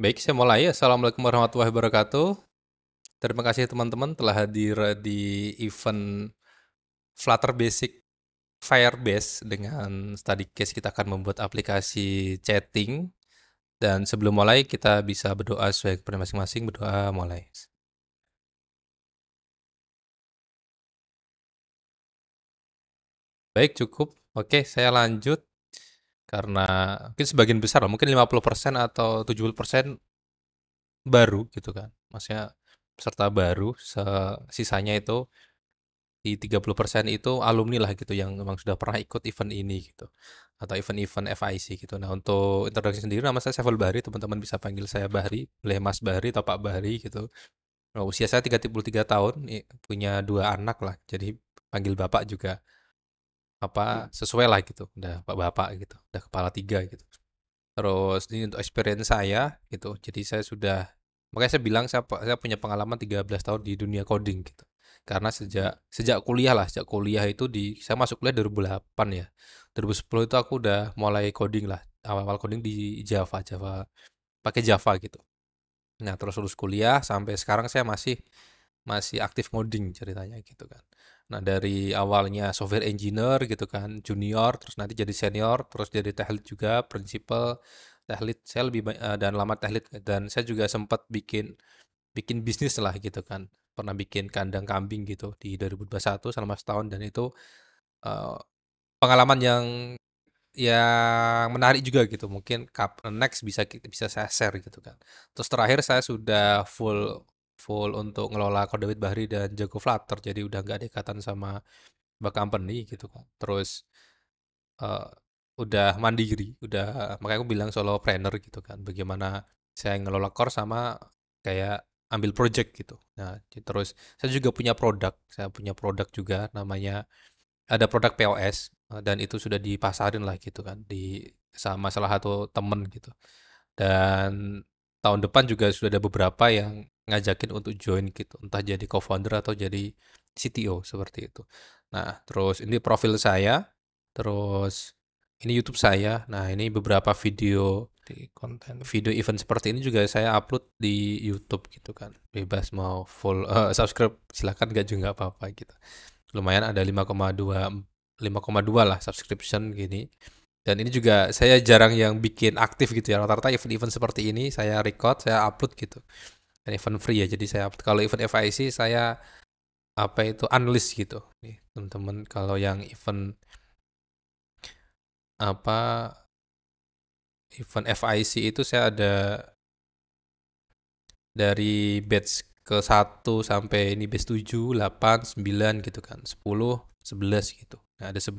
Baik, saya mulai. Assalamualaikum warahmatullahi wabarakatuh. Terima kasih teman-teman telah hadir di event Flutter Basic Firebase dengan study case kita akan membuat aplikasi chatting. Dan sebelum mulai kita bisa berdoa sesuai kepada masing-masing, berdoa mulai. Baik, cukup. Oke, saya lanjut karena mungkin sebagian besar lah, mungkin 50% atau 70% baru gitu kan. Maksudnya peserta baru, sisanya itu di 30% itu alumni lah gitu yang memang sudah pernah ikut event ini gitu atau event-event FIC gitu. Nah, untuk introduksi sendiri nama saya Sevel Bahri, teman-teman bisa panggil saya Bahri, boleh Mas Bahri atau Pak Bahri gitu. Nah, usia saya 33 tahun, punya dua anak lah. Jadi panggil Bapak juga apa hmm. sesuai lah gitu udah bapak-bapak gitu udah kepala tiga gitu terus ini untuk experience saya gitu jadi saya sudah makanya saya bilang saya, saya punya pengalaman 13 tahun di dunia coding gitu karena sejak sejak kuliah lah sejak kuliah itu di saya masuk kuliah 2008 ya 2010 itu aku udah mulai coding lah awal-awal coding di Java Java pakai Java gitu nah terus lulus kuliah sampai sekarang saya masih masih aktif coding ceritanya gitu kan Nah, dari awalnya software engineer gitu kan, junior, terus nanti jadi senior, terus jadi teklit juga, principal, teklit. Saya lebih banyak, eh, dan lama teklit dan saya juga sempat bikin bikin bisnis lah gitu kan. Pernah bikin kandang kambing gitu di 2021 selama setahun dan itu uh, pengalaman yang yang menarik juga gitu. Mungkin next bisa bisa saya share gitu kan. Terus terakhir saya sudah full full untuk ngelola David Bahri dan jago Flutter jadi udah nggak dekatan sama mbak company gitu kan terus uh, udah mandiri udah makanya aku bilang solo planner gitu kan bagaimana saya ngelola core sama kayak ambil project gitu nah terus saya juga punya produk saya punya produk juga namanya ada produk POS eh, dan itu sudah dipasarin lah gitu kan di sama salah satu temen gitu dan tahun depan juga sudah ada beberapa yang ngajakin untuk join gitu entah jadi co-founder atau jadi CTO seperti itu nah terus ini profil saya terus ini YouTube saya nah ini beberapa video di konten video event seperti ini juga saya upload di YouTube gitu kan bebas mau full uh, subscribe silahkan gak juga apa-apa gitu lumayan ada 5,2 5,2 lah subscription gini dan ini juga saya jarang yang bikin aktif gitu ya. Rata-rata event-event seperti ini saya record, saya upload gitu. Dan event free ya, jadi saya upload. Kalau event FIC saya apa itu unlist gitu. Nih, teman-teman kalau yang event apa event FIC itu saya ada dari batch ke 1 sampai ini batch 7, 8, 9 gitu kan. 10, 11 gitu. Nah, ada 11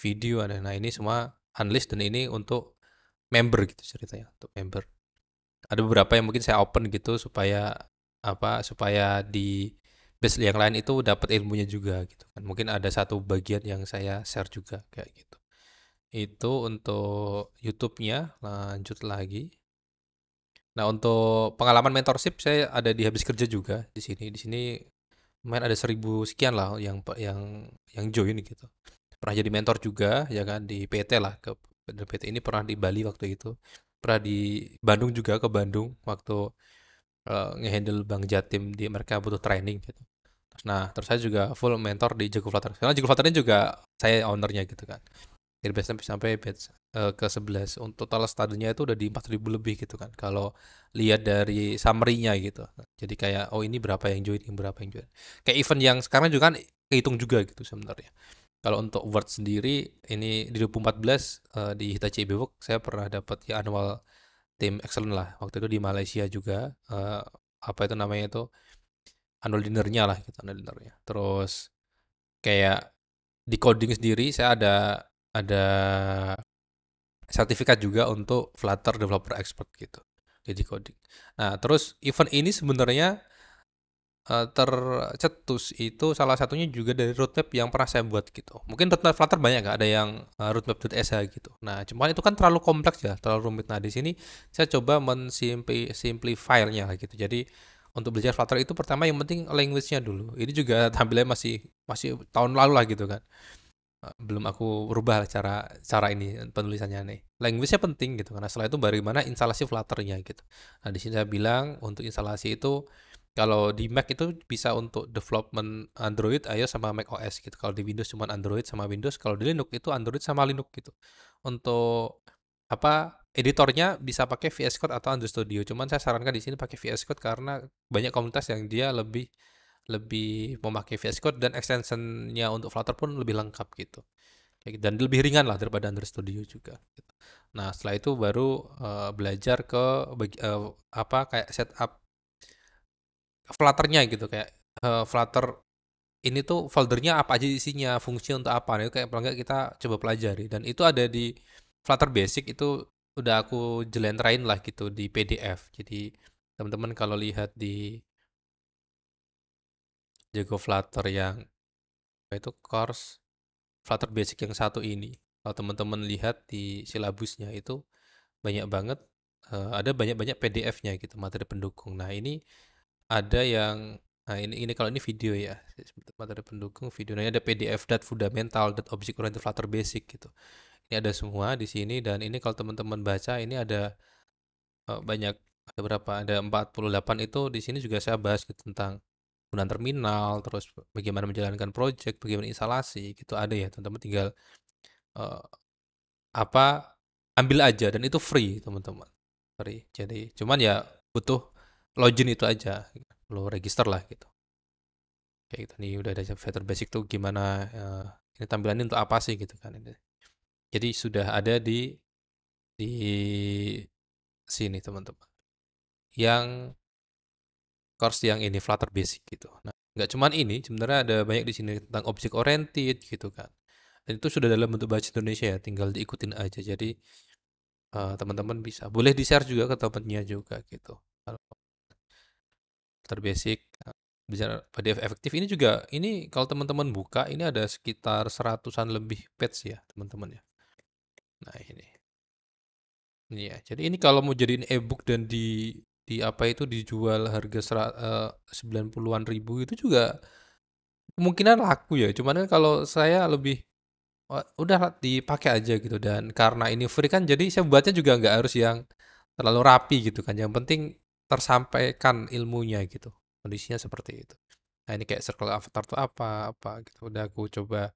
video ada nah ini semua unlist dan ini untuk member gitu ceritanya untuk member ada beberapa yang mungkin saya open gitu supaya apa supaya di base yang lain itu dapat ilmunya juga gitu kan mungkin ada satu bagian yang saya share juga kayak gitu itu untuk YouTube-nya lanjut lagi nah untuk pengalaman mentorship saya ada di habis kerja juga di sini di sini main ada seribu sekian lah yang yang yang join gitu pernah jadi mentor juga ya kan di PT lah ke PT ini pernah di Bali waktu itu pernah di Bandung juga ke Bandung waktu uh, ngehandle Bang Jatim di mereka butuh training gitu. Terus nah, terus saya juga full mentor di Jago Flutter. Karena Jago Flutter ini juga saya ownernya gitu kan. Dari base sampai sampai uh, ke 11 untuk total studenya itu udah di 4000 lebih gitu kan. Kalau lihat dari summary-nya gitu. Jadi kayak oh ini berapa yang join, ini berapa yang join. Kayak event yang sekarang juga kan kehitung juga gitu sebenarnya. Kalau untuk word sendiri, ini di 2014 uh, eh, di Hitachi Ibewok saya pernah dapat ya annual team excellent lah. Waktu itu di Malaysia juga uh, apa itu namanya itu annual dinnernya lah gitu annual dinnernya. Terus kayak di coding sendiri saya ada ada sertifikat juga untuk Flutter Developer Expert gitu jadi coding. Nah terus event ini sebenarnya Eh, tercetus itu salah satunya juga dari roadmap yang pernah saya buat gitu. Mungkin roadmap Flutter banyak gak ada yang eh, roadmap.sh gitu. Nah, cuman itu kan terlalu kompleks ya, terlalu rumit. Nah, di sini saya coba mensimplifiernya gitu. Jadi untuk belajar Flutter itu pertama yang penting language-nya dulu. Ini juga tampilnya masih masih tahun lalu lah gitu kan eh, belum aku rubah cara cara ini penulisannya nih. Language-nya penting gitu karena setelah itu bagaimana instalasi Flutter-nya gitu. Nah, di sini saya bilang untuk instalasi itu kalau di Mac itu bisa untuk development Android, iOS sama Mac OS gitu. Kalau di Windows cuma Android sama Windows, kalau di Linux itu Android sama Linux gitu. Untuk apa editornya bisa pakai VS Code atau Android Studio. Cuman saya sarankan di sini pakai VS Code karena banyak komunitas yang dia lebih lebih memakai VS Code dan extensionnya untuk Flutter pun lebih lengkap gitu. gitu dan lebih ringan lah daripada Android Studio juga. Gitu. Nah setelah itu baru uh, belajar ke uh, apa kayak setup Flutternya gitu kayak uh, Flutter ini tuh foldernya apa aja isinya, fungsi untuk apa. nih kayak paling kita coba pelajari. Dan itu ada di Flutter Basic itu udah aku jelentrain lah gitu di PDF. Jadi teman-teman kalau lihat di Jago Flutter yang itu course Flutter Basic yang satu ini. Kalau teman-teman lihat di silabusnya itu banyak banget uh, ada banyak-banyak PDF-nya gitu materi pendukung. Nah, ini ada yang nah ini ini kalau ini video ya materi pendukung video ada PDF dat fundamental dat object oriented Flutter basic gitu ini ada semua di sini dan ini kalau teman-teman baca ini ada eh, banyak ada berapa ada 48 itu di sini juga saya bahas gitu, tentang penggunaan terminal terus bagaimana menjalankan project bagaimana instalasi gitu ada ya teman-teman tinggal uh, apa ambil aja dan itu free teman-teman free jadi cuman ya butuh login itu aja gitu. lo register lah gitu kayak gitu nih udah ada chapter basic tuh gimana uh, ini tampilannya untuk apa sih gitu kan jadi sudah ada di di sini teman-teman yang course yang ini Flutter Basic gitu nah nggak cuman ini sebenarnya ada banyak di sini tentang object oriented gitu kan dan itu sudah dalam bentuk bahasa Indonesia ya tinggal diikutin aja jadi eh, teman-teman uh, bisa boleh di share juga ke temannya juga gitu kalau terbasic eh, bisa PDF efektif ini juga ini kalau teman-teman buka ini ada sekitar seratusan lebih page ya teman-teman ya nah ini ini ya jadi ini kalau mau jadiin ebook dan di di apa itu dijual harga eh, sembilan puluhan ribu itu juga kemungkinan laku ya cuman kan kalau saya lebih oh, udah dipakai aja gitu dan karena ini free kan jadi saya buatnya juga nggak harus yang terlalu rapi gitu kan yang penting tersampaikan ilmunya gitu kondisinya seperti itu nah ini kayak circle avatar tuh apa apa gitu udah aku coba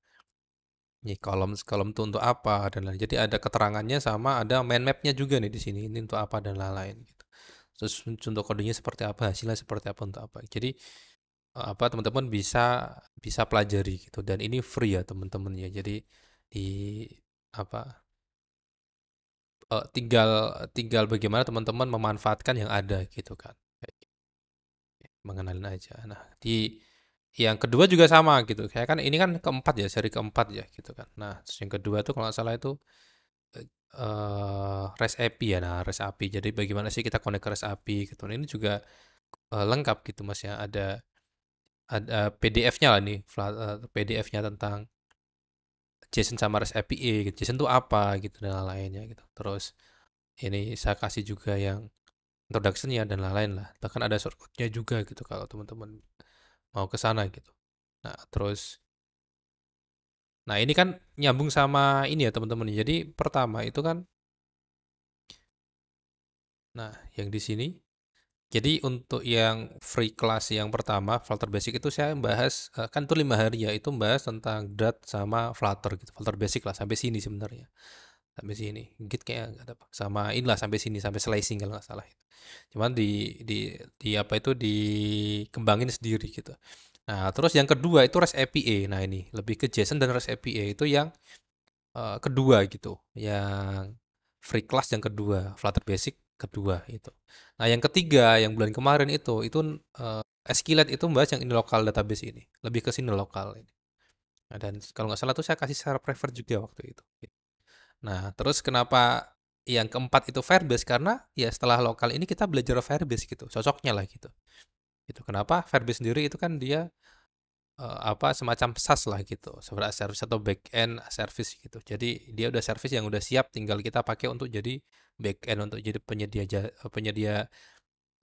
nih kolom kolom tuh untuk apa dan lain jadi ada keterangannya sama ada main mapnya juga nih di sini ini untuk apa dan lain-lain gitu terus untuk kodenya seperti apa hasilnya seperti apa untuk apa jadi eh, apa teman-teman bisa bisa pelajari gitu dan ini free ya teman-teman ya jadi di apa uh, tinggal tinggal bagaimana teman-teman memanfaatkan yang ada gitu kan gitu. mengenalin aja nah di yang kedua juga sama gitu saya kan ini kan keempat ya seri keempat ya gitu kan nah terus yang kedua tuh kalau nggak salah itu uh, eh, REST API ya nah res API jadi bagaimana sih kita connect ke REST API gitu nah, ini juga uh, lengkap gitu mas ya ada ada PDF-nya lah nih PDF-nya tentang Jason Samaras APA gitu. Jason tuh apa gitu dan lain-lainnya gitu. Terus ini saya kasih juga yang introduction ya dan lain-lain lah. Bahkan ada shortcutnya juga gitu kalau teman-teman mau ke sana gitu. Nah, terus Nah, ini kan nyambung sama ini ya teman-teman. Jadi pertama itu kan Nah, yang di sini jadi untuk yang free class yang pertama Flutter Basic itu saya bahas eh, kan tuh lima hari ya itu bahas tentang Dart sama Flutter gitu Flutter Basic lah sampai sini sebenarnya sampai sini Git kayak nggak ada apa sama inilah sampai sini sampai slicing kalau nggak salah cuman di di di apa itu dikembangin sendiri gitu nah terus yang kedua itu REST API nah ini lebih ke JSON dan REST API itu yang uh, kedua gitu yang free class yang kedua Flutter Basic kedua itu Nah, yang ketiga yang bulan kemarin itu itu uh, eh, SQLite itu membahas yang ini lokal database ini, lebih ke sini lokal ini. Nah, dan kalau nggak salah tuh saya kasih secara prefer juga waktu itu. Nah, terus kenapa yang keempat itu Firebase karena ya setelah lokal ini kita belajar Firebase gitu, cocoknya lah gitu. Itu kenapa Firebase sendiri itu kan dia uh, apa semacam SaaS lah gitu, sebenarnya service atau back end service gitu. Jadi dia udah service yang udah siap tinggal kita pakai untuk jadi back end untuk jadi penyedia penyedia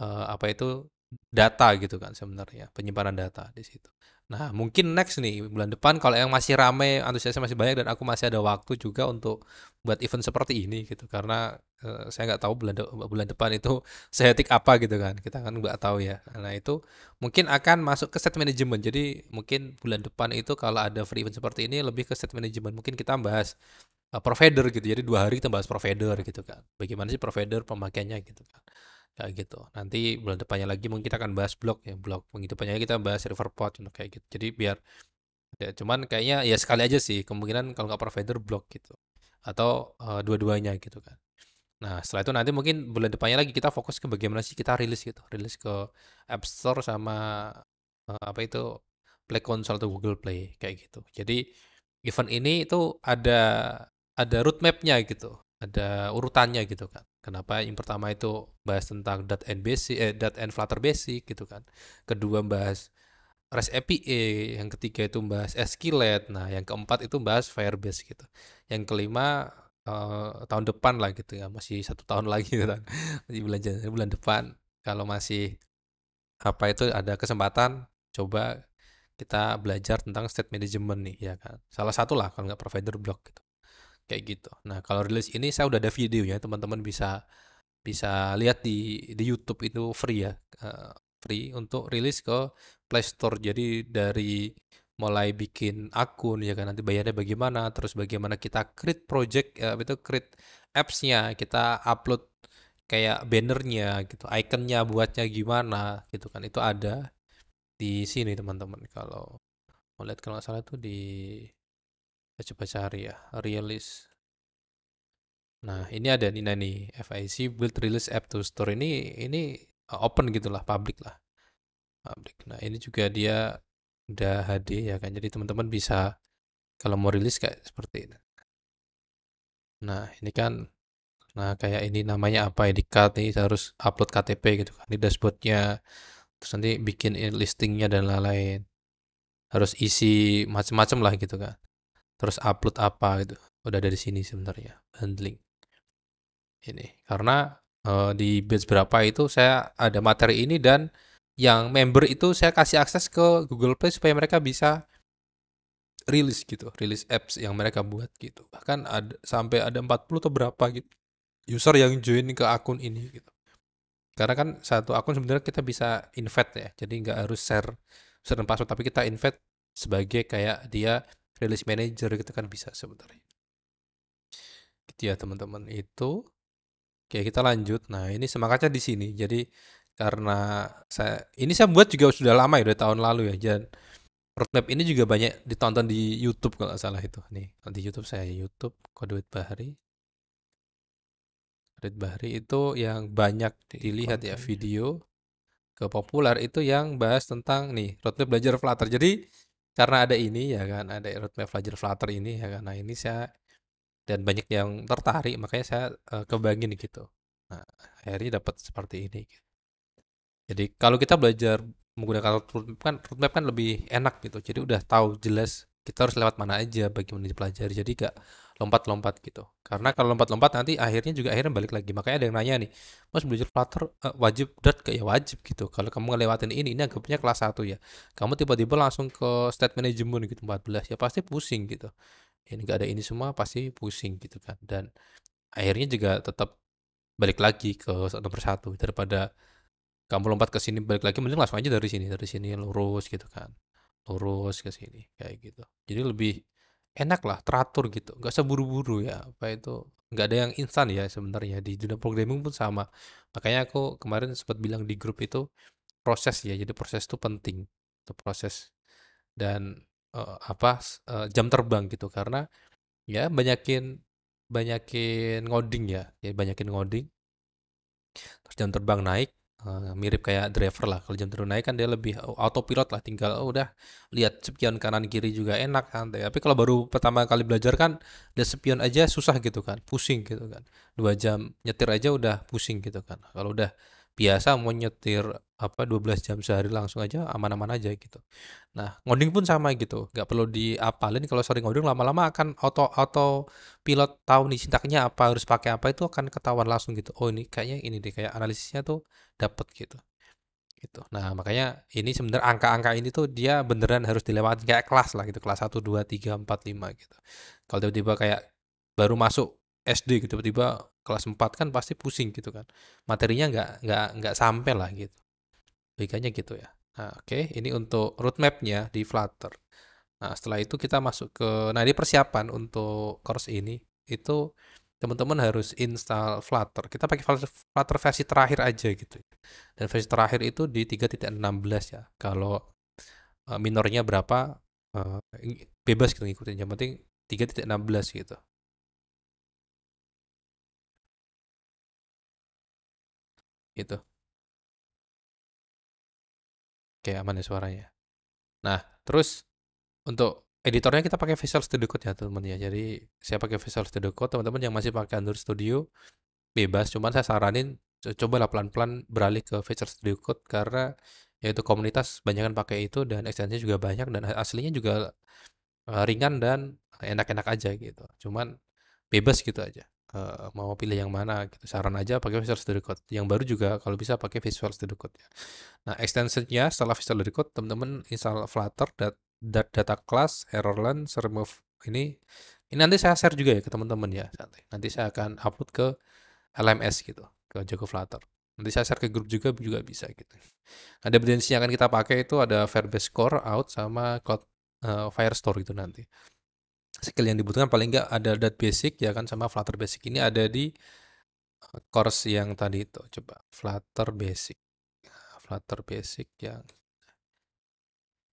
uh, apa itu data gitu kan sebenarnya penyimpanan data di situ. Nah mungkin next nih bulan depan kalau yang masih rame antusiasnya masih banyak dan aku masih ada waktu juga untuk buat event seperti ini gitu karena uh, saya nggak tahu bulan de bulan depan itu sehatik apa gitu kan kita kan nggak tahu ya. Nah itu mungkin akan masuk ke set management jadi mungkin bulan depan itu kalau ada free event seperti ini lebih ke set management mungkin kita bahas uh, provider gitu jadi dua hari kita bahas provider gitu kan bagaimana sih provider pemakaiannya gitu kan kayak gitu. Nanti bulan depannya lagi mungkin kita akan bahas blog ya, blog. Mungkin depannya kita bahas server pot untuk kayak gitu. Jadi biar ya, cuman kayaknya ya sekali aja sih kemungkinan kalau nggak provider blog gitu atau uh, dua-duanya gitu kan. Nah, setelah itu nanti mungkin bulan depannya lagi kita fokus ke bagaimana sih kita rilis gitu, rilis ke App Store sama uh, apa itu Play Console atau Google Play kayak gitu. Jadi event ini itu ada ada roadmapnya gitu ada urutannya gitu kan. Kenapa yang pertama itu bahas tentang and basic eh dot and Flutter basic gitu kan. Kedua bahas REST API, yang ketiga itu bahas SQLite. Nah, yang keempat itu bahas Firebase gitu. Yang kelima uh, tahun depan lah gitu ya, masih satu tahun lagi gitu kan. Masih bulan bulan depan kalau masih apa itu ada kesempatan coba kita belajar tentang state management nih ya kan. Salah satu lah kalau nggak provider block gitu kayak gitu. Nah kalau rilis ini saya udah ada videonya, teman-teman bisa bisa lihat di di YouTube itu free ya, uh, free untuk rilis ke Play Store. Jadi dari mulai bikin akun ya kan nanti bayarnya bagaimana, terus bagaimana kita create project uh, itu create apps-nya, kita upload kayak bannernya gitu, ikonnya buatnya gimana gitu kan itu ada di sini teman-teman kalau mau lihat kalau nggak salah tuh di coba cari ya release. Nah, ini ada Nina nih, FIC build release app to store ini ini eh, open gitulah, public lah. Public. Nah, ini juga dia udah HD ya kan. Jadi teman-teman bisa kalau mau rilis kayak seperti ini. Nah, ini kan nah kayak ini namanya apa di card nih harus upload KTP gitu kan di dashboardnya terus nanti bikin listingnya dan lain-lain harus isi macam-macam lah gitu kan terus upload apa gitu udah dari sini sebenarnya handling ini karena uh, di batch berapa itu saya ada materi ini dan yang member itu saya kasih akses ke Google Play supaya mereka bisa rilis gitu, rilis apps yang mereka buat gitu. Bahkan ada sampai ada 40 atau berapa gitu user yang join ke akun ini gitu. Karena kan satu akun sebenarnya kita bisa invite ya. Jadi nggak harus share share password tapi kita invite sebagai kayak dia release manager gitu kan bisa sebenarnya gitu ya teman-teman itu oke kita lanjut nah ini semangatnya di sini jadi karena saya ini saya buat juga sudah lama ya udah tahun lalu ya dan roadmap ini juga banyak ditonton di YouTube kalau salah itu nih di YouTube saya YouTube Koduit Bahari Koduit Bahari itu yang banyak dilihat ya, ya. video ke populer itu yang bahas tentang nih roadmap belajar Flutter jadi karena ada ini ya kan, ada roadmap Belajar Flutter ini ya kan. Nah, ini saya dan banyak yang tertarik makanya saya, uh, eh, nih gitu. Nah, akhirnya dapat seperti ini gitu. Jadi kalau kita belajar menggunakan roadmap kan roadmap kan lebih enak gitu. Jadi udah tahu jelas kita harus lewat mana aja, bagaimana dipelajari. Jadi gak lompat-lompat gitu. Karena kalau lompat-lompat nanti akhirnya juga akhirnya balik lagi. Makanya ada yang nanya nih, Mas belajar Flutter uh, wajib dot kayak wajib gitu. Kalau kamu ngelewatin ini, ini anggapnya kelas 1 ya. Kamu tiba-tiba langsung ke state management gitu 14 ya pasti pusing gitu. Ini ya, nggak ada ini semua pasti pusing gitu kan. Dan akhirnya juga tetap balik lagi ke satu persatu daripada kamu lompat ke sini balik lagi mending langsung aja dari sini dari sini lurus gitu kan lurus ke sini kayak gitu jadi lebih enak lah teratur gitu nggak usah buru-buru ya apa itu nggak ada yang instan ya sebenarnya di dunia programming pun sama makanya aku kemarin sempat bilang di grup itu proses ya jadi proses itu penting itu proses dan uh, apa uh, jam terbang gitu karena ya banyakin banyakin ngoding ya ya banyakin ngoding terus jam terbang naik Eh, mirip kayak driver lah kalau jam terbang naik kan dia lebih autopilot lah tinggal oh, udah lihat spion kanan kiri juga enak kan tapi kalau baru pertama kali belajar kan lihat spion aja susah gitu kan pusing gitu kan dua jam nyetir aja udah pusing gitu kan kalau udah biasa mau nyetir apa 12 jam sehari langsung aja aman-aman aja gitu. Nah, ngoding pun sama gitu. Nggak perlu diapalin kalau sering ngoding lama-lama akan auto auto pilot tahu nih sintaknya apa harus pakai apa itu akan ketahuan langsung gitu. Oh, ini kayaknya ini deh kayak analisisnya tuh dapat gitu. Gitu. Nah, makanya ini sebenarnya angka-angka ini tuh dia beneran harus dilewati kayak kelas lah gitu. Kelas 1 2 3 4 5 gitu. Kalau tiba-tiba kayak baru masuk SD gitu tiba-tiba kelas 4 kan pasti pusing gitu kan materinya nggak nggak nggak sampai lah gitu logikanya gitu ya nah, oke okay. ini untuk roadmapnya di Flutter nah setelah itu kita masuk ke nah ini persiapan untuk course ini itu teman-teman harus install Flutter kita pakai Flutter versi terakhir aja gitu dan versi terakhir itu di 3.16 ya kalau eh, minornya berapa eh, bebas gitu ngikutin yang penting 3.16 gitu gitu. Oke, aman ya suaranya. Nah, terus untuk editornya kita pakai Visual Studio Code ya teman-teman ya. Jadi saya pakai Visual Studio Code, teman-teman yang masih pakai Android Studio bebas, cuman saya saranin cobalah pelan-pelan beralih ke Visual Studio Code karena yaitu komunitas banyak yang pakai itu dan extensinya juga banyak dan aslinya juga e, ringan dan enak-enak aja gitu. Cuman bebas gitu aja uh, mau pilih yang mana gitu saran aja pakai Visual Studio Code yang baru juga kalau bisa pakai Visual Studio Code ya nah extensionnya setelah Visual Studio Code teman-teman install Flutter dat dat data class error errorland remove ini ini nanti saya share juga ya ke teman-teman ya nanti Nanti saya akan upload ke LMS gitu ke Joko Flutter nanti saya share ke grup juga juga bisa gitu nah yang akan kita pakai itu ada Firebase Core out sama Cloud uh, Firestore itu nanti skill yang dibutuhkan paling nggak ada dat basic ya kan sama Flutter basic ini ada di eh, course yang tadi itu coba Flutter basic nah, Flutter basic yang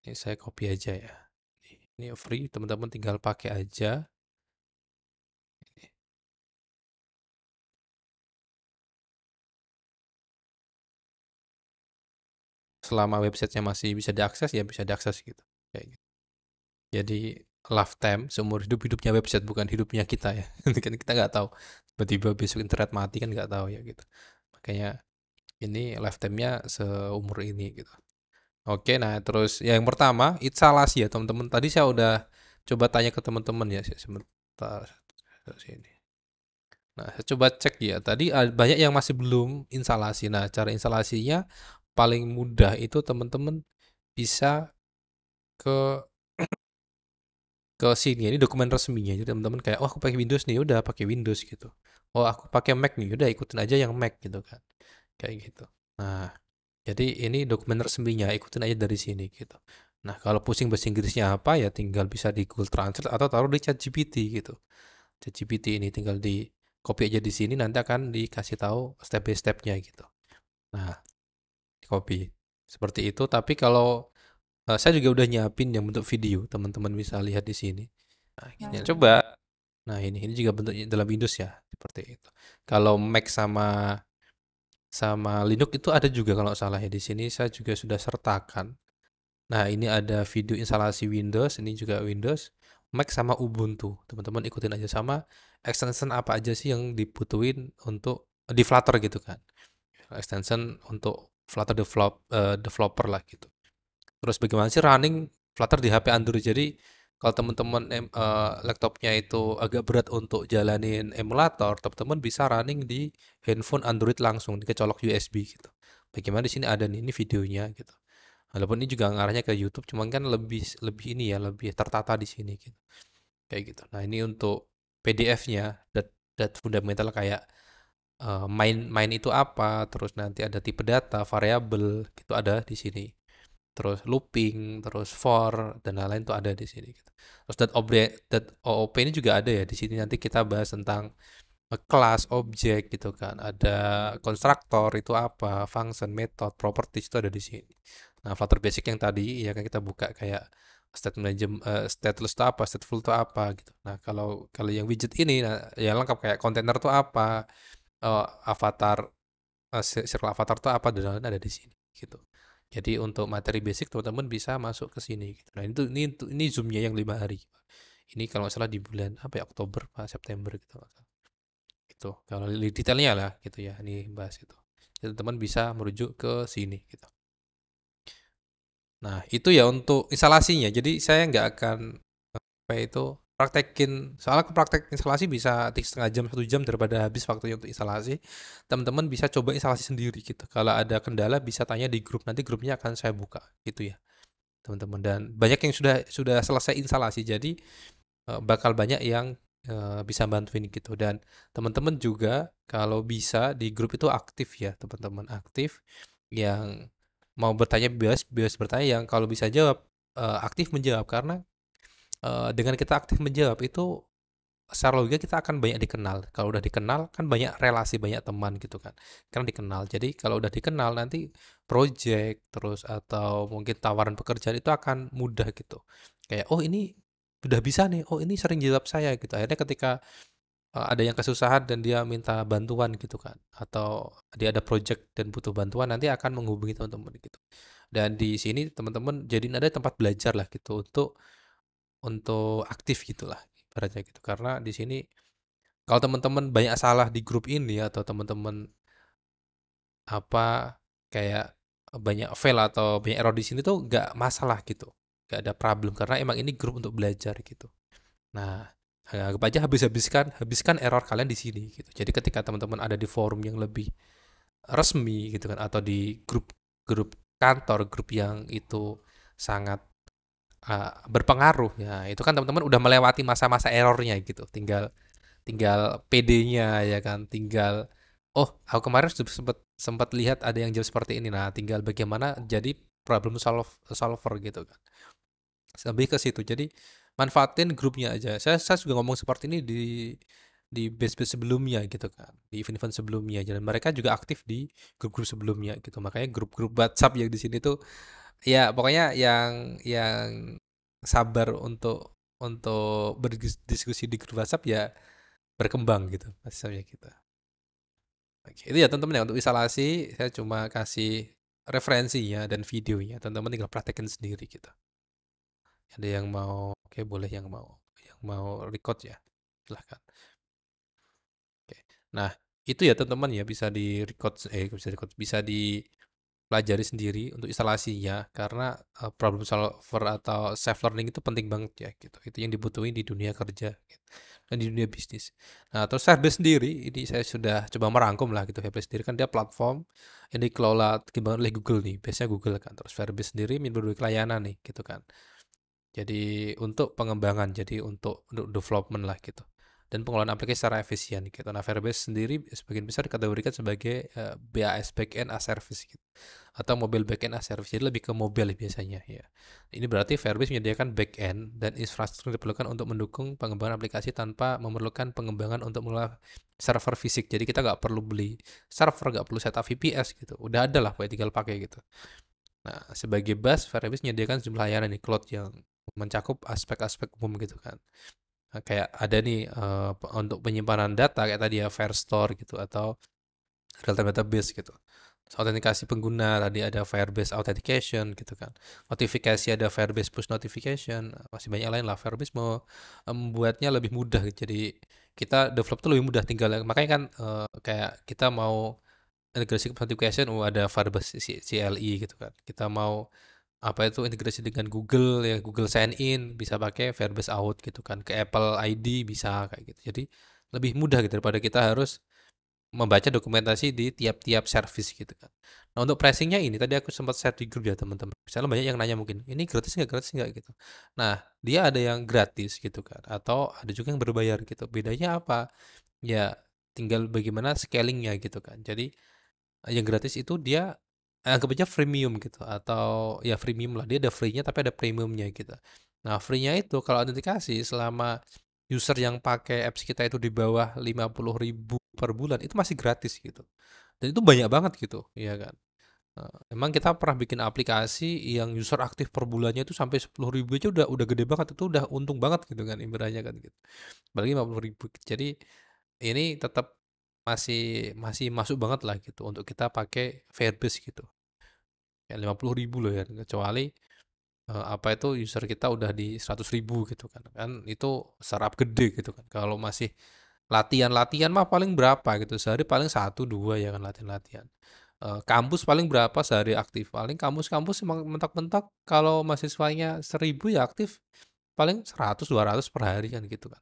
ini saya copy aja ya ini free teman-teman tinggal pakai aja selama websitenya masih bisa diakses ya bisa diakses gitu kayak gitu. Jadi lifetime seumur hidup hidupnya website bukan hidupnya kita ya kan kita nggak tahu tiba-tiba besok internet mati kan nggak tahu ya gitu makanya ini lifetime-nya seumur ini gitu oke nah terus ya yang pertama it's salah ya teman-teman tadi saya udah coba tanya ke teman-teman ya sebentar sini nah saya coba cek ya tadi banyak yang masih belum instalasi nah cara instalasinya paling mudah itu teman-teman bisa ke ke sini ini dokumen resminya jadi teman-teman kayak oh aku pakai Windows nih ya udah pakai Windows gitu oh aku pakai Mac nih ya udah ikutin aja yang Mac gitu kan kayak gitu nah jadi ini dokumen resminya ikutin aja dari sini gitu nah kalau pusing bahasa Inggrisnya apa ya tinggal bisa di Google Translate atau taruh di ChatGPT gitu ChatGPT ini tinggal di copy aja di sini nanti akan dikasih tahu step by stepnya gitu nah di copy seperti itu tapi kalau Uh, saya juga udah nyiapin yang bentuk video, teman-teman bisa lihat di sini. Nah, ya. coba. Nah, ini ini juga bentuknya dalam Windows ya, seperti itu. Kalau Mac sama sama Linux itu ada juga kalau salah ya di sini saya juga sudah sertakan. Nah, ini ada video instalasi Windows, ini juga Windows, Mac sama Ubuntu. Teman-teman ikutin aja sama extension apa aja sih yang dibutuhin untuk di Flutter gitu kan. Extension untuk Flutter develop, uh, developer lah gitu terus bagaimana sih running Flutter di HP Android jadi kalau teman-teman eh, laptopnya itu agak berat untuk jalanin emulator, teman-teman bisa running di handphone Android langsung dikecolok USB gitu. Bagaimana di sini ada nih ini videonya gitu. Walaupun ini juga ngarahnya ke YouTube, cuman kan lebih lebih ini ya, lebih tertata di sini gitu. Kayak gitu. Nah, ini untuk PDF-nya dat, dat fundamental kayak main eh, main main itu apa, terus nanti ada tipe data, variabel gitu ada di sini terus looping, terus for dan lain-lain tuh ada di sini gitu. Terus that object that OOP ini juga ada ya di sini nanti kita bahas tentang e, kelas objek gitu kan. Ada konstruktor itu apa, function, method, properties itu ada di sini. Nah, Flutter Basic yang tadi ya kan kita buka kayak state manager uh, e, stateless itu apa, stateful itu apa gitu. Nah, kalau kalau yang widget ini nah, ya lengkap kayak container itu apa, uh, avatar uh, circle avatar itu apa dan lain-lain ada di sini gitu. Jadi untuk materi basic teman-teman bisa masuk ke sini. Gitu. Nah itu ini ini zoomnya yang lima hari. Ini kalau nggak salah di bulan apa ya Oktober pak September gitu. Gitu. Kalau detailnya lah gitu ya. Ini bahas itu. Jadi teman-teman bisa merujuk ke sini gitu. Nah itu ya untuk instalasinya. Jadi saya nggak akan eh, apa itu praktekin soalnya aku praktek instalasi bisa setengah jam satu jam daripada habis waktunya untuk instalasi teman-teman bisa coba instalasi sendiri gitu kalau ada kendala bisa tanya di grup nanti grupnya akan saya buka gitu ya teman-teman dan banyak yang sudah sudah selesai instalasi jadi eh, bakal banyak yang eh, bisa bantuin gitu dan teman-teman juga kalau bisa di grup itu aktif ya teman-teman aktif yang mau bertanya bias bias bertanya yang kalau bisa jawab eh, aktif menjawab karena Eh, dengan kita aktif menjawab itu secara logika kita akan banyak dikenal. Kalau udah dikenal kan banyak relasi, banyak teman gitu kan. Karena dikenal. Jadi kalau udah dikenal nanti project terus atau mungkin tawaran pekerjaan itu akan mudah gitu. Kayak oh ini udah bisa nih. Oh ini sering jawab saya gitu. Akhirnya ketika eh, ada yang kesusahan dan dia minta bantuan gitu kan atau dia ada project dan butuh bantuan nanti akan menghubungi teman-teman gitu. Dan di sini teman-teman jadi ada tempat belajar lah gitu untuk untuk aktif gitulah ibaratnya gitu karena di sini kalau teman-teman banyak salah di grup ini atau teman-teman apa kayak banyak fail atau banyak error di sini tuh nggak masalah gitu nggak ada problem karena emang ini grup untuk belajar gitu nah anggap aja habis-habiskan habiskan error kalian di sini gitu jadi ketika teman-teman ada di forum yang lebih resmi gitu kan atau di grup grup kantor grup yang itu sangat uh, berpengaruh ya itu kan teman-teman udah melewati masa-masa errornya gitu tinggal tinggal PD-nya ya kan tinggal oh aku kemarin sempat sempat lihat ada yang jawab seperti ini nah tinggal bagaimana jadi problem solve solver gitu kan lebih ke situ jadi manfaatin grupnya aja saya saya juga ngomong seperti ini di di base-base sebelumnya gitu kan di event-event sebelumnya dan mereka juga aktif di grup-grup sebelumnya gitu makanya grup-grup WhatsApp yang di sini tuh ya pokoknya yang yang sabar untuk untuk berdiskusi di grup WhatsApp ya berkembang gitu maksudnya kita. Gitu. Oke, itu ya teman-teman ya untuk isolasi saya cuma kasih referensinya dan videonya. Teman-teman tinggal praktekin sendiri gitu. Ada yang mau, oke boleh yang mau, yang mau record ya, silahkan. Oke, nah itu ya teman-teman ya bisa di record, eh bisa record, bisa di pelajari sendiri untuk instalasinya karena uh, problem solver atau self learning itu penting banget ya gitu itu yang dibutuhin di dunia kerja gitu. dan di dunia bisnis nah terus service sendiri ini saya sudah coba merangkum lah gitu service sendiri kan dia platform yang dikelola dikembangkan oleh Google nih biasanya Google kan terus service sendiri memberi layanan nih gitu kan jadi untuk pengembangan jadi untuk, untuk development lah gitu dan pengelolaan aplikasi secara efisien gitu. Nah, Firebase sendiri sebagian besar dikategorikan sebagai uh, eh, BAS backend as service gitu atau mobile backend as service. Jadi lebih ke mobile biasanya ya. Ini berarti Firebase menyediakan backend dan infrastruktur yang diperlukan untuk mendukung pengembangan aplikasi tanpa memerlukan pengembangan untuk mengelola server fisik. Jadi kita nggak perlu beli server, nggak perlu setup VPS gitu. Udah ada lah, pokoknya tinggal pakai gitu. Nah, sebagai bus, Firebase menyediakan sejumlah layanan di cloud yang mencakup aspek-aspek umum gitu kan kayak ada nih uh, untuk penyimpanan data kayak tadi ya store gitu atau real-time database gitu. Autentikasi pengguna tadi ada Firebase Authentication gitu kan. Notifikasi ada Firebase Push Notification, masih banyak lain lah. Firebase mau eh, membuatnya lebih mudah gitu. Jadi kita develop tuh lebih mudah tinggal makanya kan uh, kayak kita mau integrasi notification oh ada Firebase CLI e gitu kan. Kita mau apa itu integrasi dengan Google ya Google Sign In bisa pakai Verbes Out gitu kan ke Apple ID bisa kayak gitu jadi lebih mudah gitu daripada kita harus membaca dokumentasi di tiap-tiap service gitu kan nah untuk pricingnya ini tadi aku sempat share di grup ya teman-teman misalnya banyak yang nanya mungkin ini gratis nggak gratis nggak gitu nah dia ada yang gratis gitu kan atau ada juga yang berbayar gitu bedanya apa ya tinggal bagaimana scalingnya gitu kan jadi yang gratis itu dia Eh, anggap aja freemium gitu atau ya freemium lah dia ada free-nya tapi ada premiumnya gitu nah free-nya itu kalau autentikasi selama user yang pakai apps kita itu di bawah 50 ribu per bulan itu masih gratis gitu dan itu banyak banget gitu ya kan nah, Emang kita pernah bikin aplikasi yang user aktif per bulannya itu sampai sepuluh ribu aja udah udah gede banget itu udah untung banget gitu kan ibaratnya kan gitu. lima puluh ribu. Jadi ini tetap masih masih masuk banget lah gitu untuk kita pakai Fairbase gitu. Ya 50 ribu loh ya kecuali eh, apa itu user kita udah di 100 ribu gitu kan kan itu serap gede gitu kan kalau masih latihan-latihan mah paling berapa gitu sehari paling satu dua ya kan latihan-latihan eh, kampus paling berapa sehari aktif paling kampus-kampus mentok mentak kalau mahasiswanya seribu ya aktif paling 100 200 per hari kan gitu kan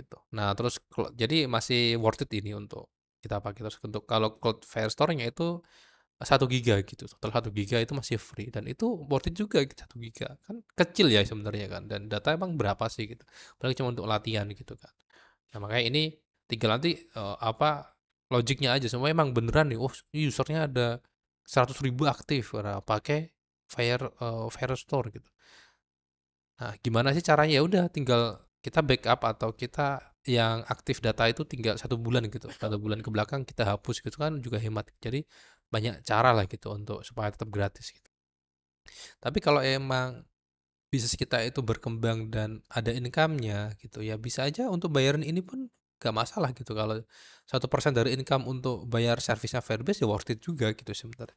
gitu. Nah, terus jadi masih worth it ini untuk kita pakai terus untuk kalau cloud store nya itu 1 giga gitu. Total 1 giga itu masih free dan itu worth it juga 1 gitu, giga. Kan kecil ya sebenarnya kan dan data emang berapa sih gitu. Paling cuma untuk latihan gitu kan. Nah, makanya ini tinggal nanti uh, apa logiknya aja semua emang beneran nih. Oh, usernya ada 100 ribu aktif karena pakai Fire uh, store gitu. Nah, gimana sih caranya? Ya udah tinggal kita backup atau kita yang aktif data itu tinggal satu bulan gitu satu bulan ke belakang kita hapus gitu kan juga hemat jadi banyak cara lah gitu untuk supaya tetap gratis gitu tapi kalau emang bisnis kita itu berkembang dan ada income-nya gitu ya bisa aja untuk bayaran ini pun gak masalah gitu kalau satu persen dari income untuk bayar servisnya Firebase ya worth it juga gitu sebentar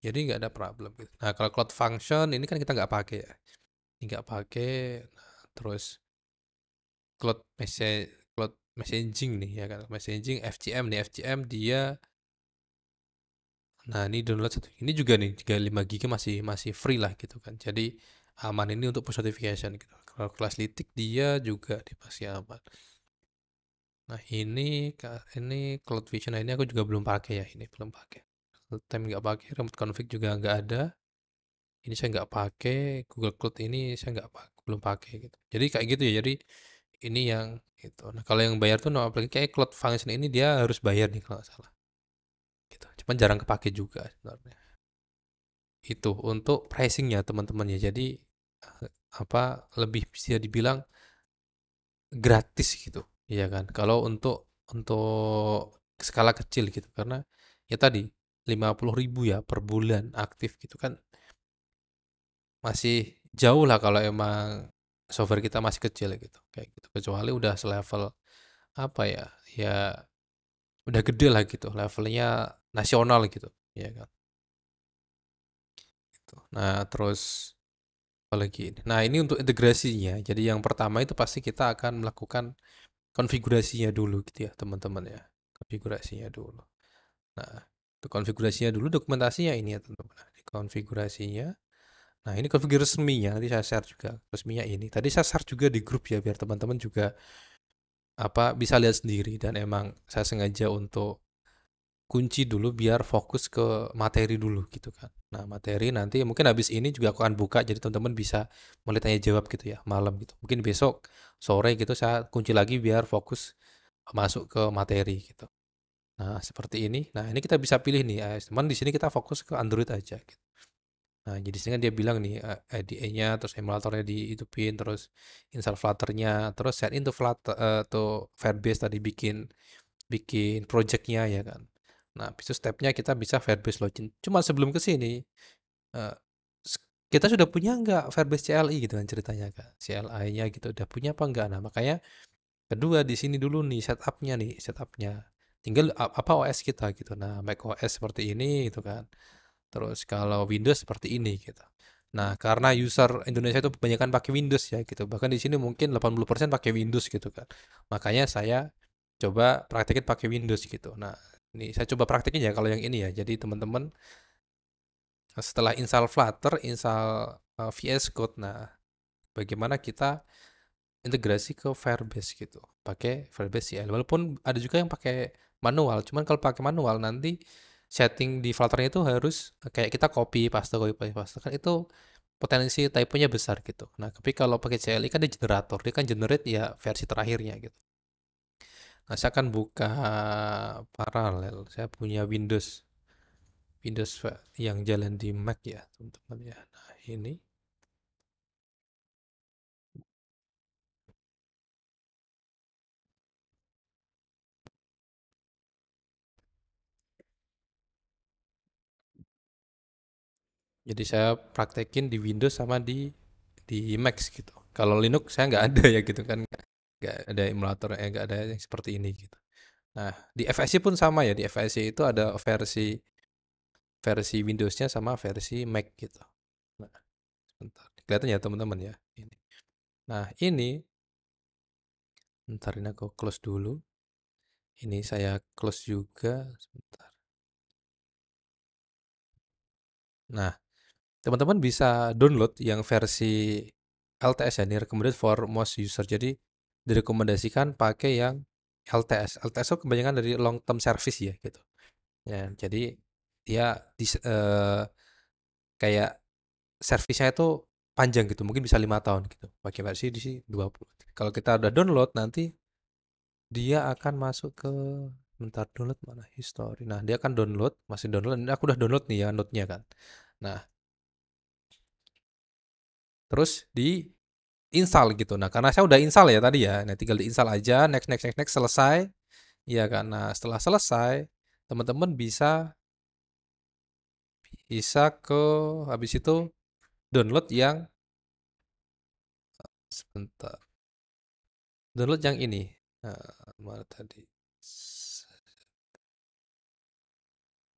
jadi nggak ada problem gitu nah kalau cloud function ini kan kita nggak pakai ya nggak pakai nah, terus cloud message cloud messaging nih ya kan messaging FCM nih FCM dia nah ini download satu ini juga nih 35 gb masih masih free lah gitu kan jadi aman ini untuk push notification gitu kalau kelas litik dia juga di pasti aman nah ini ini cloud vision nah, ini aku juga belum pakai ya ini belum pakai time nggak pakai remote config juga nggak ada ini saya nggak pakai Google Cloud ini saya nggak belum pakai gitu jadi kayak gitu ya jadi ini yang itu. Nah, kalau yang bayar tuh no apalagi kayak cloud function ini dia harus bayar nih kalau salah. Gitu. Cuman jarang kepake juga sebenarnya. Itu untuk pricingnya teman-teman ya. Jadi eh, apa lebih bisa dibilang gratis gitu. Iya kan? Kalau untuk untuk skala kecil gitu karena ya tadi lima puluh ribu ya per bulan aktif gitu kan masih jauh lah kalau emang software kita masih kecil gitu kayak gitu kecuali udah selevel apa ya ya udah gede lah gitu levelnya nasional gitu ya kan gitu. nah terus apalagi ini nah ini untuk integrasinya jadi yang pertama itu pasti kita akan melakukan konfigurasinya dulu gitu ya teman-teman ya konfigurasinya dulu nah itu konfigurasinya dulu dokumentasinya ini ya teman-teman nah, konfigurasinya Nah, ini konfigurasi resminya nanti saya share juga resminya ini. Tadi saya share juga di grup ya biar teman-teman juga apa bisa lihat sendiri dan emang saya sengaja untuk kunci dulu biar fokus ke materi dulu gitu kan. Nah, materi nanti mungkin habis ini juga aku akan buka jadi teman-teman bisa mulai tanya jawab gitu ya malam gitu. Mungkin besok sore gitu saya kunci lagi biar fokus masuk ke materi gitu. Nah, seperti ini. Nah, ini kita bisa pilih nih. teman eh, di sini kita fokus ke Android aja gitu. Nah, jadi sini kan dia bilang nih e, eh, IDE-nya, terus emulatornya dihidupin, terus install flutter terus set into Flutter uh, to Firebase tadi bikin bikin projectnya nya ya kan. Nah, itu stepnya kita bisa Firebase login. Cuma sebelum ke sini uh, kita sudah punya nggak Firebase CLI gitu kan ceritanya kan. CLI-nya gitu udah punya apa enggak? Nah, makanya kedua di sini dulu nih setup-nya nih, setup-nya. Tinggal apa OS kita gitu. Nah, Mac OS seperti ini gitu kan. Terus kalau Windows seperti ini gitu. Nah, karena user Indonesia itu kebanyakan pakai Windows ya gitu. Bahkan di sini mungkin 80% pakai Windows gitu kan. Makanya saya coba praktekin pakai Windows gitu. Nah, ini saya coba praktekin ya kalau yang ini ya. Jadi teman-teman setelah install Flutter, install uh, eh, VS Code. Nah, bagaimana kita integrasi ke Firebase gitu. Pakai Firebase ya. Walaupun ada juga yang pakai manual, cuman kalau pakai manual nanti setting di Flutternya itu harus kayak kita copy paste copy paste kan itu potensi typonya besar gitu. Nah, tapi kalau pakai CLI kan dia generator, dia kan generate ya versi terakhirnya gitu. Nah, saya akan buka paralel. Saya punya Windows Windows yang jalan di Mac ya, teman-teman ya. Nah, ini Jadi saya praktekin di Windows sama di di Mac gitu. Kalau Linux saya nggak ada ya gitu kan, nggak ada emulator, ya nggak ada yang seperti ini gitu. Nah di FSC pun sama ya, di FSC itu ada versi versi Windowsnya sama versi Mac gitu. Nah, sebentar, kelihatan ya teman-teman ya. Ini. Nah ini, ntar ini aku close dulu. Ini saya close juga, sebentar. Nah, teman-teman bisa download yang versi LTS ya, ini recommended for most user. Jadi direkomendasikan pakai yang LTS. LTS itu kebanyakan dari long term service ya gitu. Ya, jadi dia di, uh, eh, kayak servisnya itu panjang gitu, mungkin bisa lima tahun gitu. Pakai versi di sini 20. Kalau kita udah download nanti dia akan masuk ke bentar download mana history. Nah, dia akan download, masih download. ini Aku udah download nih ya note-nya kan. Nah, terus di install gitu. Nah, karena saya udah install ya tadi ya. Nah, tinggal di aja, next next next next selesai. Ya, karena setelah selesai, teman-teman bisa bisa ke habis itu download yang sebentar. Download yang ini. Nah, mana tadi?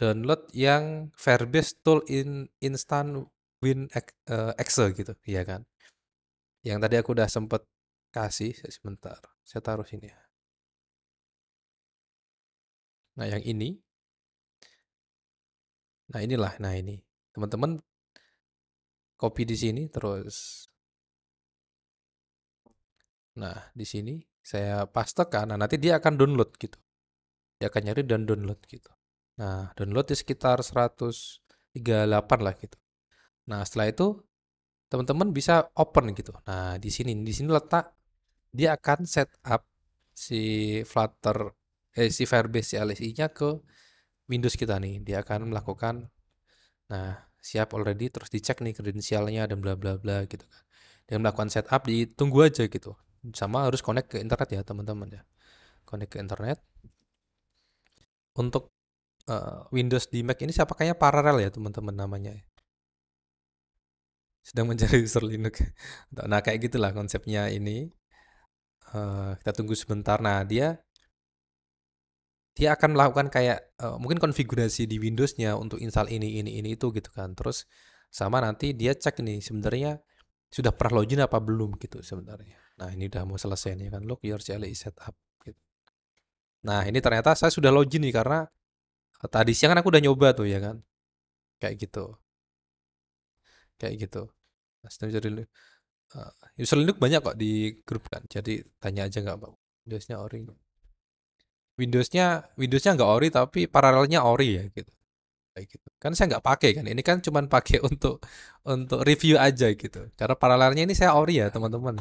Download yang Verbis Tool in Instant Win uh, gitu, iya kan? Yang tadi aku udah sempet kasih sebentar. Saya taruh sini ya. Nah, yang ini. Nah, inilah. Nah, ini. Teman-teman copy di sini terus Nah, di sini saya kan, Nah, nanti dia akan download gitu. Dia akan nyari dan download gitu. Nah, download di sekitar 138 lah gitu. Nah, setelah itu teman-teman bisa open gitu. Nah, di sini di sini letak dia akan set up si Flutter eh, si Firebase si LSI-nya ke Windows kita nih. Dia akan melakukan nah, siap already terus dicek nih kredensialnya dan bla bla bla gitu kan. Dan melakukan setup ditunggu aja gitu. Sama harus connect ke internet ya, teman-teman ya. Connect ke internet. Untuk uh, Windows di Mac ini siapa kayaknya paralel ya teman-teman namanya. Ya sedang mencari user Linux. Nah kayak gitulah konsepnya ini. Uh, kita tunggu sebentar. Nah dia dia akan melakukan kayak uh, mungkin konfigurasi di Windowsnya untuk install ini ini ini itu gitu kan. Terus sama nanti dia cek nih sebenarnya sudah pernah login apa belum gitu sebenarnya. Nah ini udah mau selesai nih kan look your CLI e setup. Gitu. Nah ini ternyata saya sudah login nih karena eh, tadi siang kan aku udah nyoba tuh ya kan kayak gitu kayak gitu nah, user Linux uh, user Linux banyak kok di grup kan jadi tanya aja nggak apa Windowsnya ori Windowsnya Windowsnya nggak ori tapi paralelnya ori ya gitu kayak gitu kan saya nggak pakai kan ini kan cuma pakai untuk untuk review aja gitu karena paralelnya ini saya ori ya teman-teman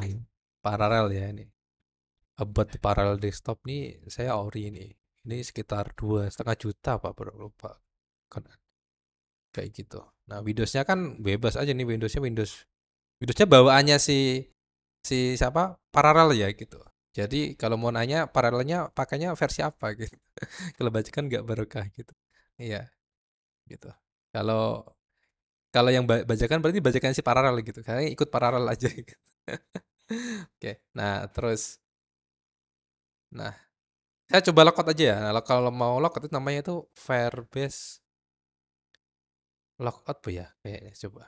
paralel ya ini abad paralel desktop nih saya ori ini ini sekitar dua setengah juta pak berapa? lupa kan, kayak gitu Nah, Windows-nya kan bebas aja nih Windows. nya Windows. Windowsnya bawaannya si si siapa? Paralel ya gitu. Jadi kalau mau nanya paralelnya pakainya versi apa gitu. kalau baca kan nggak berkah gitu. Iya. Gitu. Kalau kalau yang bajakan berarti bajakan si paralel gitu. Karena ikut paralel aja gitu. Oke. Nah, terus nah saya coba lokot aja ya. Nah, kalau mau lokot itu namanya itu Fairbase Lockout bu ya? Kayaknya coba.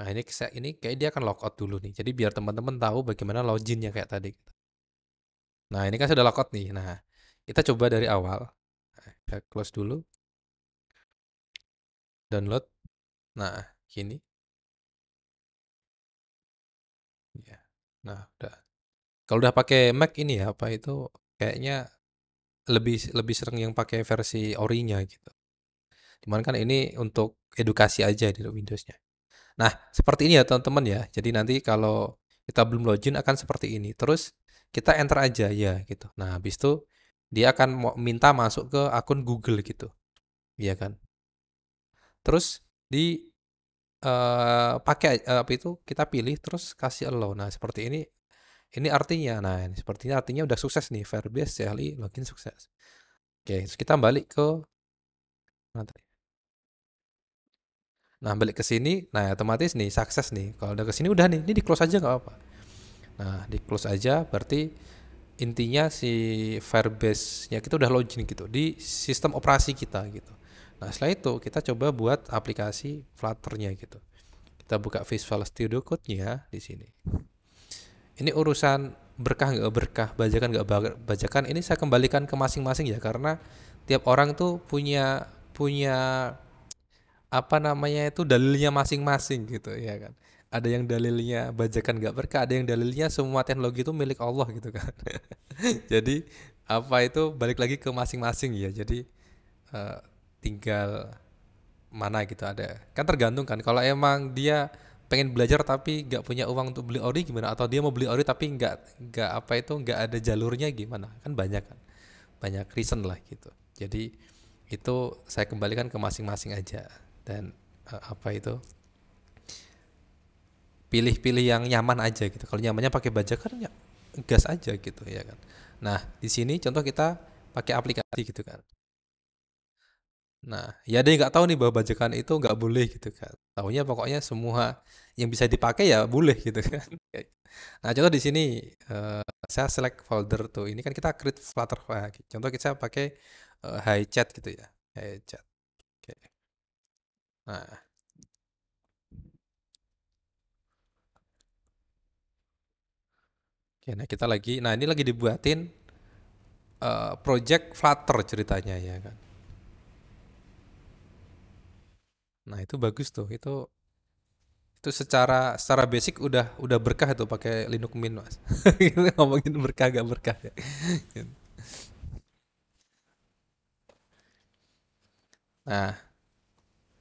Nah ini kisah ini kayak dia akan lockout dulu nih. Jadi biar teman-teman tahu bagaimana loginnya kayak tadi. Gitu. Nah ini kan sudah lockout nih. Nah kita coba dari awal. Nah, kita close dulu. Download. Nah gini. Ya. Nah udah. Kalau udah pakai Mac ini ya apa itu kayaknya lebih lebih sering yang pakai versi orinya gitu. Cuman kan ini untuk edukasi aja di Windows-nya. Nah, seperti ini ya teman-teman ya. Jadi nanti kalau kita belum login akan seperti ini. Terus kita enter aja ya gitu. Nah, habis itu dia akan minta masuk ke akun Google gitu. Iya kan? Terus di uh, pakai uh, apa itu kita pilih terus kasih allow. Nah, seperti ini ini artinya nah ini sepertinya artinya udah sukses nih Firebase sekali login sukses. Oke, terus kita balik ke Nah balik ke sini, nah ya otomatis nih sukses nih. Kalau udah ke sini udah nih, ini di close aja nggak apa-apa. Nah di close aja berarti intinya si Firebase-nya kita udah login gitu di sistem operasi kita gitu. Nah setelah itu kita coba buat aplikasi Flutter-nya gitu. Kita buka Visual Studio Code-nya di sini. Ini urusan berkah nggak berkah, bajakan nggak bajakan. Ini saya kembalikan ke masing-masing ya karena tiap orang tuh punya punya apa namanya itu dalilnya masing-masing gitu ya kan ada yang dalilnya bajakan gak berkah ada yang dalilnya semua teknologi itu milik Allah gitu kan jadi apa itu balik lagi ke masing-masing ya jadi uh, tinggal mana gitu ada kan tergantung kan kalau emang dia pengen belajar tapi nggak punya uang untuk beli ori gimana atau dia mau beli ori tapi nggak nggak apa itu nggak ada jalurnya gimana kan banyak kan banyak reason lah gitu jadi itu saya kembalikan ke masing-masing aja dan uh, apa itu pilih-pilih yang nyaman aja gitu kalau nyamannya pakai baja kan ya gas aja gitu ya kan nah di sini contoh kita pakai aplikasi gitu kan Nah, ya dia nggak tahu nih bahwa bajakan itu nggak boleh gitu kan. Tahunya pokoknya semua yang bisa dipakai ya boleh gitu kan. Nah, contoh di sini uh, saya select folder tuh. Ini kan kita create Flutter. contoh kita pakai uh, e, high chat gitu ya. High chat. Nah. Oke, nah kita lagi nah ini lagi dibuatin, uh, project Flutter ceritanya ya kan. Nah itu bagus tuh, itu itu secara secara basic udah udah berkah itu pakai Linux Mint, Mas. ngomongin berkah gak berkah ya, Nah.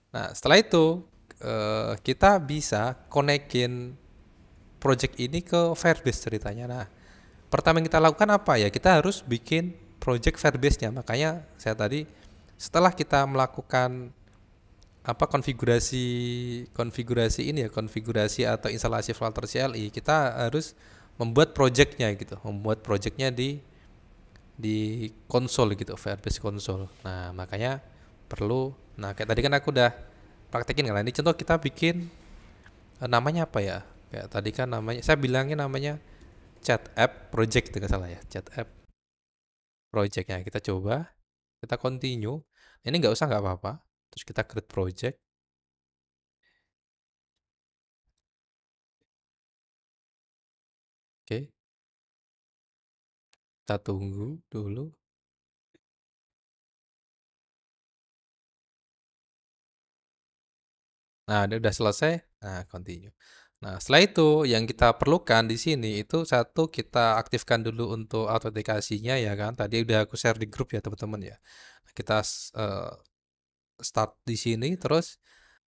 Nah, setelah itu uh, kita bisa konekin project ini ke Firebase ceritanya. Nah, pertama yang kita lakukan apa ya? Kita harus bikin project Firebase-nya. Makanya saya tadi setelah kita melakukan apa konfigurasi konfigurasi ini ya, konfigurasi atau instalasi filter CLI, kita harus membuat projectnya gitu, membuat projectnya di di konsol gitu, Firebase konsol. Nah, makanya perlu Nah, kayak tadi kan aku udah praktekin kan. Nah, ini contoh kita bikin uh, namanya apa ya? Kayak tadi kan namanya saya bilangnya namanya chat app project tidak salah ya, chat app projectnya kita coba kita continue ini nggak usah nggak apa-apa terus kita create project oke kita tunggu dulu Nah, dia udah selesai. Nah, continue. Nah, setelah itu yang kita perlukan di sini itu satu kita aktifkan dulu untuk autentikasinya ya kan. Tadi udah aku share di grup ya teman-teman ya. Nah, kita uh, start di sini terus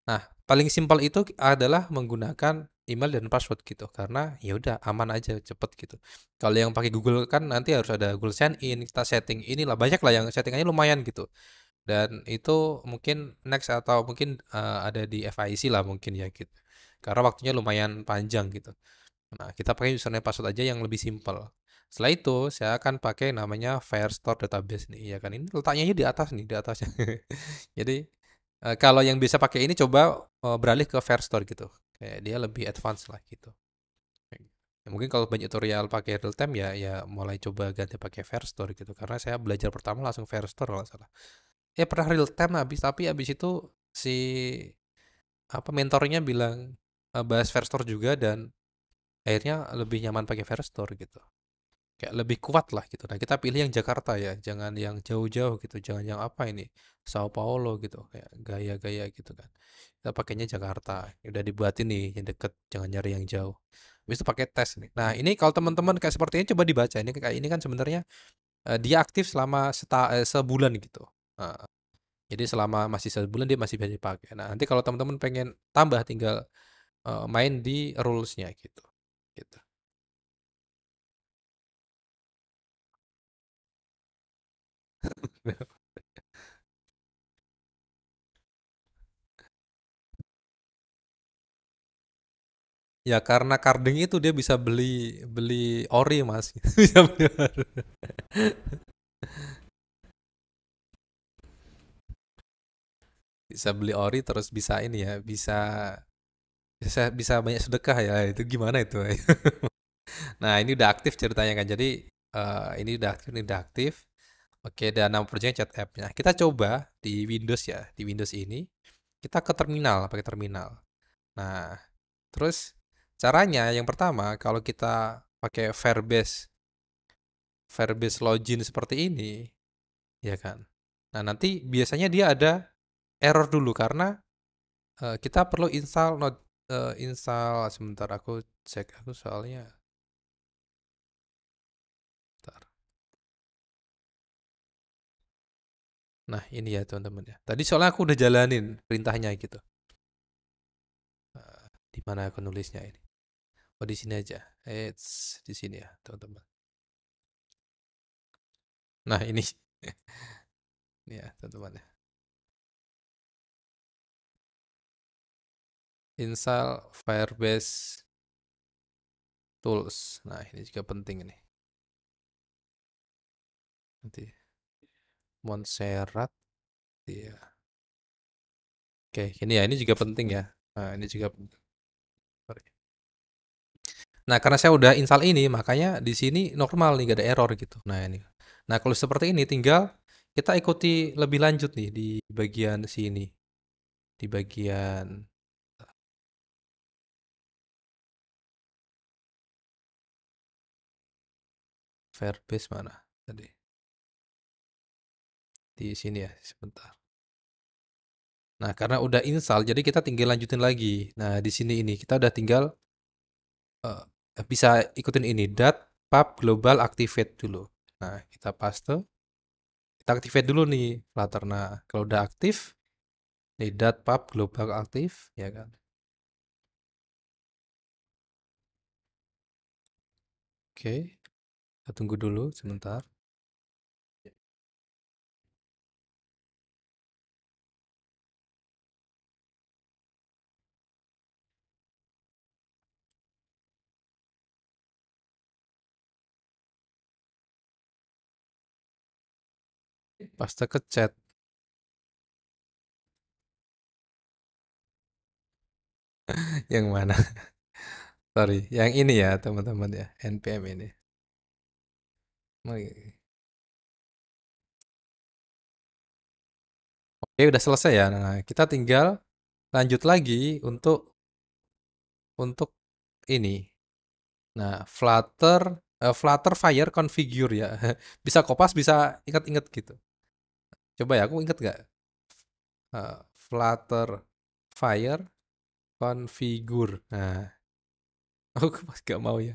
nah, paling simpel itu adalah menggunakan email dan password gitu karena ya udah aman aja cepet gitu. Kalau yang pakai Google kan nanti harus ada Google Sign In, kita setting inilah banyak lah yang settingannya lumayan gitu dan itu mungkin next atau mungkin uh, ada di FIC lah mungkin ya gitu karena waktunya lumayan panjang gitu nah kita pakai username password aja yang lebih simple setelah itu saya akan pakai namanya Firestore database nih ya kan ini letaknya di atas nih di atasnya jadi uh, kalau yang bisa pakai ini coba uh, beralih ke Firestore gitu kayak dia lebih advance lah gitu. gitu ya, mungkin kalau banyak tutorial pakai real time ya ya mulai coba ganti pakai Firestore gitu karena saya belajar pertama langsung Firestore kalau salah ya pernah real time habis tapi habis itu si apa mentornya bilang uh, bahas verstor juga dan akhirnya lebih nyaman pakai verstor gitu kayak lebih kuat lah gitu nah kita pilih yang Jakarta ya jangan yang jauh-jauh gitu jangan yang apa ini Sao Paulo gitu kayak gaya-gaya gitu kan kita pakainya Jakarta udah dibuat ini yang deket jangan nyari yang jauh habis itu pakai tes nih nah ini kalau teman-teman kayak seperti ini coba dibaca ini kayak ini kan sebenarnya e, dia aktif selama seta, eh, sebulan gitu Nah, Jadi selama masih sebulan dia masih bisa dipakai. Nah, nanti kalau teman-teman pengen tambah tinggal, uh, main di rules-nya gitu, gitu. Ya karena carding itu dia bisa beli beli ori masih. bisa beli ori terus bisa ini ya bisa bisa bisa banyak sedekah ya itu gimana itu nah ini udah aktif ceritanya kan jadi uh, ini udah aktif ini udah aktif oke dan nama proyeknya chat app-nya kita coba di Windows ya di Windows ini kita ke terminal pakai terminal nah terus caranya yang pertama kalau kita pakai Firebase Firebase login seperti ini ya kan nah nanti biasanya dia ada error dulu karena uh, kita perlu install not uh, install sebentar aku cek aku soalnya Bentar. Nah, ini ya teman-teman ya. Tadi soalnya aku udah jalanin perintahnya gitu. Uh, di mana aku nulisnya ini? Oh, di sini aja. It's di sini ya, teman-teman. Nah, ini. ini ya, teman-teman ya. install Firebase tools. Nah, ini juga penting ini. Nanti Montserrat iya. Oke, ini ya, ini juga penting ya. Nah, ini juga Sorry. Nah, karena saya udah install ini, makanya di sini normal nih, gak ada error gitu. Nah, ini. Nah, kalau seperti ini tinggal kita ikuti lebih lanjut nih di bagian sini. Di bagian Firebase mana tadi? Di sini ya, sebentar. Nah, karena udah install, jadi kita tinggal lanjutin lagi. Nah, di sini ini kita udah tinggal uh, bisa ikutin ini dat pub global activate dulu. Nah, kita paste. Kita activate dulu nih Flutter. Nah, kalau udah aktif, nih dat pub global aktif, ya kan? Oke. Kita tunggu dulu sebentar. pasti ke chat. yang mana? Sorry, yang ini ya teman-teman ya, NPM ini. Oke, oh, iya, iya. Oke, udah selesai ya. Nah, kita tinggal lanjut lagi untuk untuk ini. Nah, Flutter uh, Flutter Fire Configure ya. bisa kopas, bisa ingat-ingat gitu. Coba ya, aku ingat nggak? Uh, Flutter Fire Configure. Nah, aku pas gak mau ya.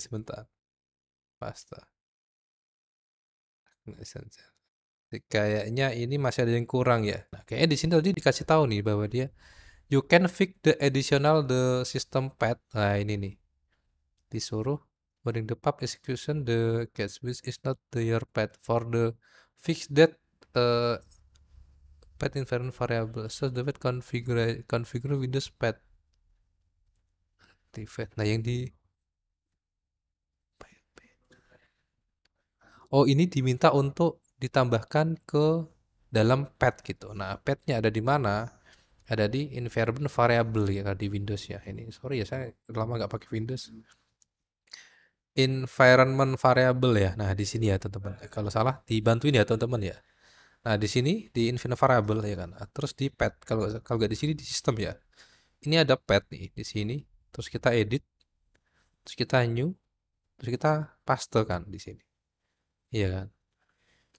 Sebentar. Pasta. Essence. Kayaknya ini masih ada yang kurang ya. Nah, kayaknya di sini tadi dikasih tahu nih bahwa dia you can fix the additional the system pad. Nah, ini nih. Disuruh When the pub execution the catch which is not the your pad for the fix that uh, pad environment variable. So the configure configure Windows path activate. Nah, yang di oh ini diminta untuk ditambahkan ke dalam pet gitu. Nah, petnya ada di mana? Ada di environment variable ya di Windows ya. Ini sorry ya saya lama nggak pakai Windows. Environment variable ya. Nah, di sini ya teman-teman. Kalau salah dibantuin ya teman-teman ya. Nah, di sini di environment variable ya kan. Nah, terus di pet kalau kalau nggak di sini di sistem ya. Ini ada pet nih di sini. Terus kita edit. Terus kita new. Terus kita paste kan di sini. Iya kan?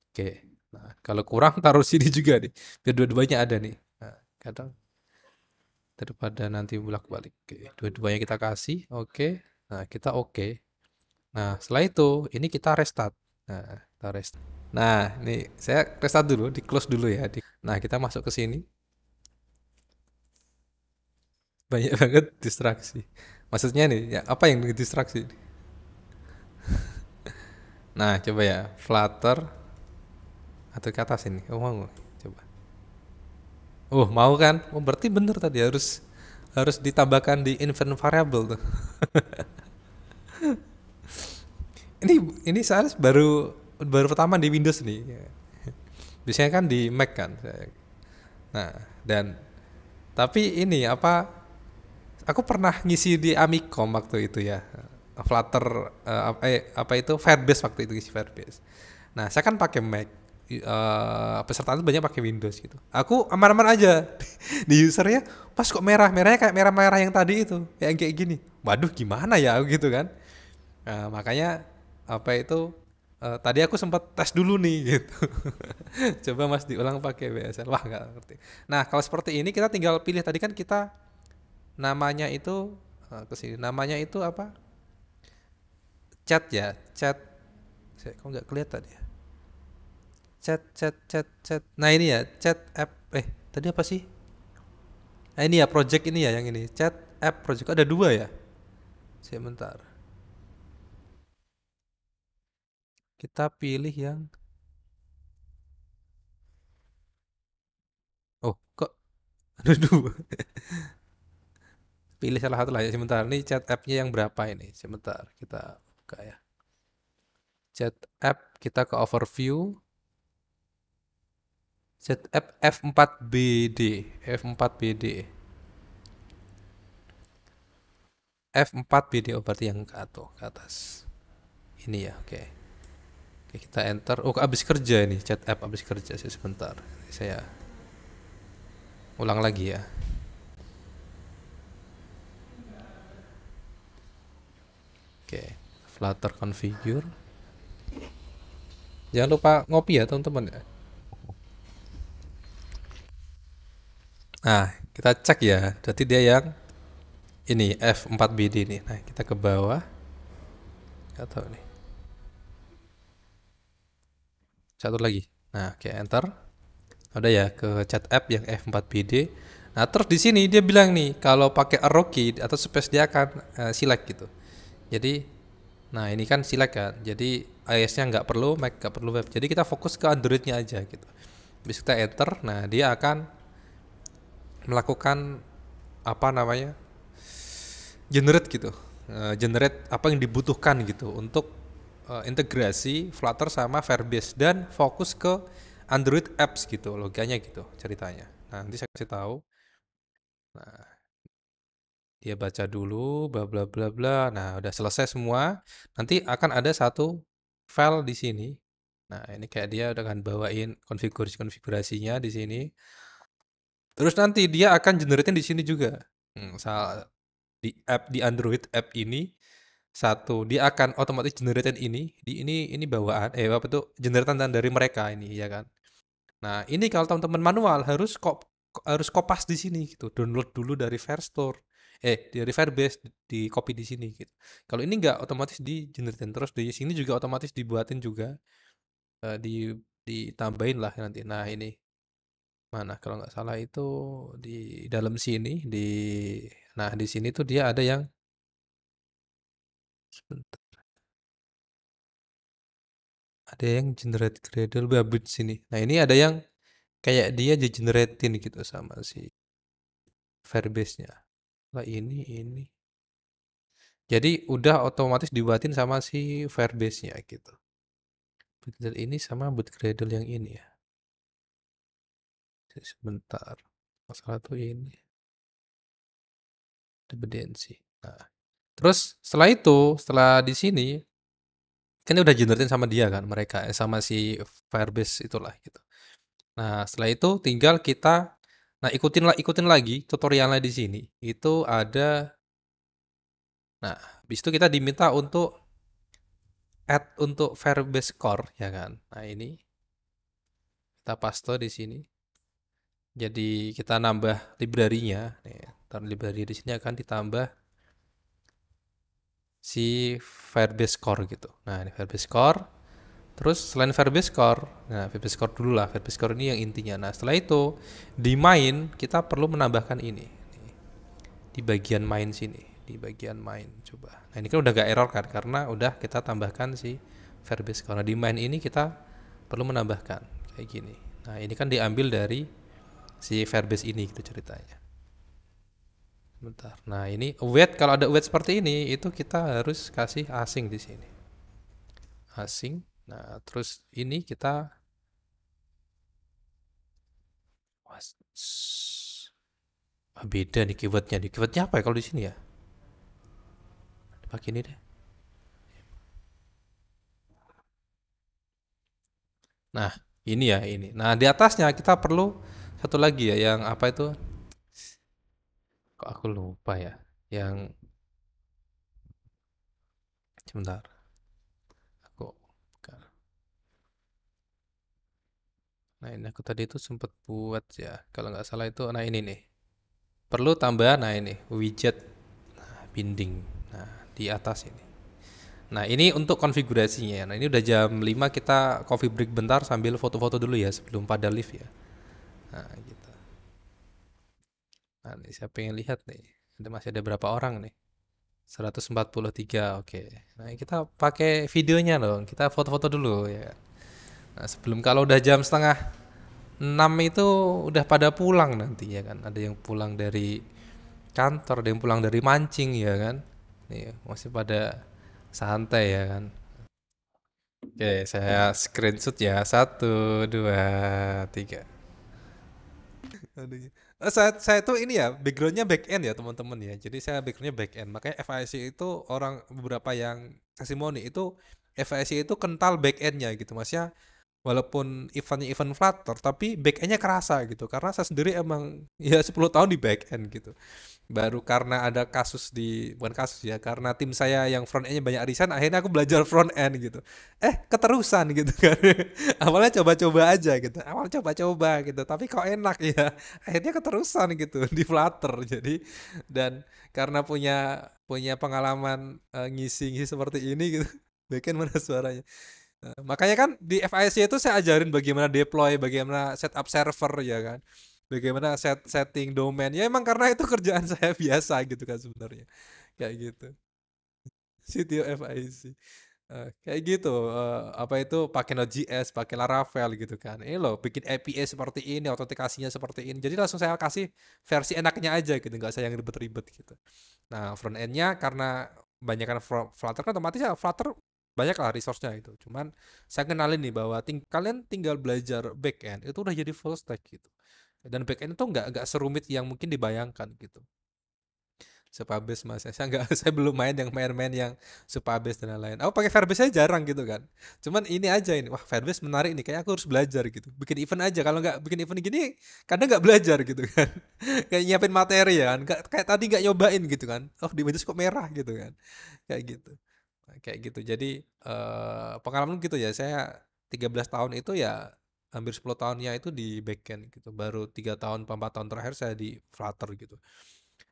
Oke. Nah, kalau kurang taruh sini juga nih. Biar dua-duanya ada nih. Nah, kadang daripada nanti bolak-balik. Oke, Dua-duanya kita kasih. Oke. Nah, kita oke. Nah, setelah itu ini kita restart. Nah, kita restart. Nah, ini saya restart dulu, di close dulu ya. nah, kita masuk ke sini. Banyak banget distraksi. Maksudnya nih, ya apa yang distraksi? Nah, coba ya. Flutter atau ke atas ini. Oh, mau. Coba. Oh, mau kan? Oh, berarti bener tadi harus harus ditambahkan di invent variable tuh. ini ini saya baru baru pertama di Windows nih. Biasanya kan di Mac kan. Nah, dan tapi ini apa aku pernah ngisi di Amicom waktu itu ya Flutter uh, eh apa itu Firebase waktu itu isi Firebase. Nah, saya kan pakai Mac. Uh, pesertaan itu banyak pakai Windows gitu. Aku aman-aman aja di usernya, pas kok merah merahnya kayak merah-merah yang tadi itu, yang kayak gini. Waduh, gimana ya gitu kan? Nah, makanya apa itu uh, tadi aku sempat tes dulu nih gitu. Coba Mas diulang pakai BSL. Wah, nggak ngerti. Nah, kalau seperti ini kita tinggal pilih tadi kan kita namanya itu uh, ke sini. Namanya itu apa? chat ya chat saya kok nggak kelihatan ya chat chat chat chat nah ini ya chat app eh tadi apa sih nah ini ya project ini ya yang ini chat app project ada dua ya saya bentar kita pilih yang oh kok ada dua pilih salah satu lah ya sebentar ini chat appnya yang berapa ini sebentar kita buka ya chat app kita ke overview chat app F4BD F4BD F4BD oh, berarti yang ke atas, ke atas. ini ya oke okay. Oke, kita enter oh abis kerja ini chat app abis kerja sih sebentar Ini saya ulang lagi ya oke okay. Flutter configure. Jangan lupa ngopi ya teman-teman ya. Nah, kita cek ya. Jadi dia yang ini F4BD ini. Nah, kita ke bawah. Gak tahu nih. Satu lagi. Nah, oke enter. Udah ya ke chat app yang F4BD. Nah, terus di sini dia bilang nih kalau pakai arrow key atau space dia akan uh, select gitu. Jadi Nah ini kan silek kan, jadi iOS-nya nggak perlu, Mac nggak perlu web. Jadi kita fokus ke Android-nya aja gitu. Bisa kita enter, nah dia akan melakukan apa namanya generate gitu, uh, generate apa yang dibutuhkan gitu untuk uh, integrasi Flutter sama Firebase dan fokus ke Android apps gitu logikanya gitu ceritanya. Nah, nanti saya kasih tahu. Nah, dia baca dulu bla bla bla bla. Nah, udah selesai semua. Nanti hmm. akan ada satu file di sini. Nah, ini kayak dia akan bawain konfigurasi-konfigurasinya di sini. Terus nanti dia akan generatein di sini juga. Hmm, di app di Android app ini satu dia akan otomatis generatein ini di ini ini bawaan eh apa tuh generatean dari mereka ini ya kan. Nah, ini kalau teman-teman manual harus kop harus kopas di sini gitu. Download dulu dari Verstore eh di Reverbase di copy di sini gitu. Kalau ini nggak otomatis di generate terus di sini juga otomatis dibuatin juga uh, di ditambahin lah nanti. Nah ini mana kalau nggak salah itu di dalam sini di nah di sini tuh dia ada yang sebentar ada yang generate Gradle babut sini. Nah ini ada yang kayak dia di generatein gitu sama si Verbase-nya. Lah ini ini. Jadi udah otomatis dibuatin sama si Firebase-nya gitu. Bootcradle ini sama cradle yang ini ya. Sebentar. Masalah tuh ini. Dependensi. Nah. Terus setelah itu, setelah di sini kan udah generatein sama dia kan mereka eh, sama si Firebase itulah gitu. Nah, setelah itu tinggal kita Nah, ikutin ikutin lagi tutorialnya di sini. Itu ada Nah, habis itu kita diminta untuk add untuk Firebase Core ya kan. Nah, ini kita paste di sini. Jadi kita nambah library-nya. Nih, library di sini akan ditambah si Firebase Core gitu. Nah, ini Firebase Core Terus selain verb score, nah verb score dulu lah, verb score ini yang intinya. Nah setelah itu di main kita perlu menambahkan ini di bagian main sini, di bagian main coba. Nah ini kan udah gak error kan karena udah kita tambahkan si verb score. Nah di main ini kita perlu menambahkan kayak gini. Nah ini kan diambil dari si verb ini gitu ceritanya. Bentar. Nah ini await kalau ada await seperti ini itu kita harus kasih asing di sini. Asing Nah, terus ini kita Wah, beda nih keywordnya nih. Keywordnya apa ya kalau di sini ya? Pakai ini deh. Nah, ini ya ini. Nah, di atasnya kita perlu satu lagi ya yang apa itu? Kok aku lupa ya? Yang sebentar. Nah, ini aku tadi itu sempat buat ya. Kalau nggak salah itu, nah ini nih. Perlu tambahan, nah ini, widget nah, binding. Nah, di atas ini. Nah, ini untuk konfigurasinya. Ya. Nah, ini udah jam 5 kita coffee break bentar sambil foto-foto dulu ya sebelum pada lift ya. Nah, gitu. Nah, ini siapa yang lihat nih. Ada masih ada berapa orang nih? 143. Oke. Okay. Nah, kita pakai videonya dong. Kita foto-foto dulu ya. Nah, sebelum kalau udah jam setengah enam itu udah pada pulang nanti ya kan. Ada yang pulang dari kantor, ada yang pulang dari mancing ya kan. Nih, iya, masih pada santai ya kan. Oke, saya screenshot ya. Satu, dua, tiga. Aduh. Eh, saya, saya tuh ini ya, backgroundnya back end ya teman-teman ya. Jadi saya backgroundnya back end. Makanya FIC itu orang beberapa yang testimoni itu FIC itu kental back endnya gitu. Maksudnya walaupun eventnya event Flutter tapi back endnya kerasa gitu karena saya sendiri emang ya 10 tahun di back end gitu baru karena ada kasus di bukan kasus ya karena tim saya yang front endnya banyak arisan akhirnya aku belajar front end gitu eh keterusan gitu kan awalnya coba-coba aja gitu awalnya coba-coba gitu tapi kok enak ya akhirnya keterusan gitu di Flutter jadi dan karena punya punya pengalaman eh, ngisi-ngisi uh, seperti ini gitu back end mana suaranya Eh, makanya kan di FIC itu saya ajarin bagaimana deploy, bagaimana setup server ya kan. Bagaimana set setting domain. Ya emang karena itu kerjaan saya biasa gitu kan sebenarnya. Kayak gitu. CTO FIC. Uh, eh, kayak gitu uh, apa itu pakai Node.js, pakai Laravel gitu kan. Ini loh bikin API seperti ini, autentikasinya seperti ini. Jadi langsung saya kasih versi enaknya aja gitu, nggak saya yang ribet-ribet gitu. Nah, front endnya karena banyakkan Flutter kan otomatis ya Flutter banyak lah resource-nya itu. Cuman saya kenalin nih bahwa ting kalian tinggal belajar back end itu udah jadi full stack gitu. Dan back end itu nggak nggak serumit yang mungkin dibayangkan gitu. Supabase mas, saya nggak saya belum main yang main-main yang Supabase dan lain-lain. Aku pakai Firebase saya jarang gitu kan. Cuman ini aja ini, wah Firebase menarik nih, kayaknya aku harus belajar gitu. Bikin event aja, kalau nggak bikin event gini kadang nggak belajar gitu kan. kayak nyiapin materi ya kan, kayak tadi nggak nyobain gitu kan. Oh di Windows kok merah gitu kan, kayak gitu kayak gitu jadi eh, pengalaman gitu ya saya 13 tahun itu ya hampir 10 tahunnya itu di backend gitu baru tiga tahun empat tahun terakhir saya di Flutter gitu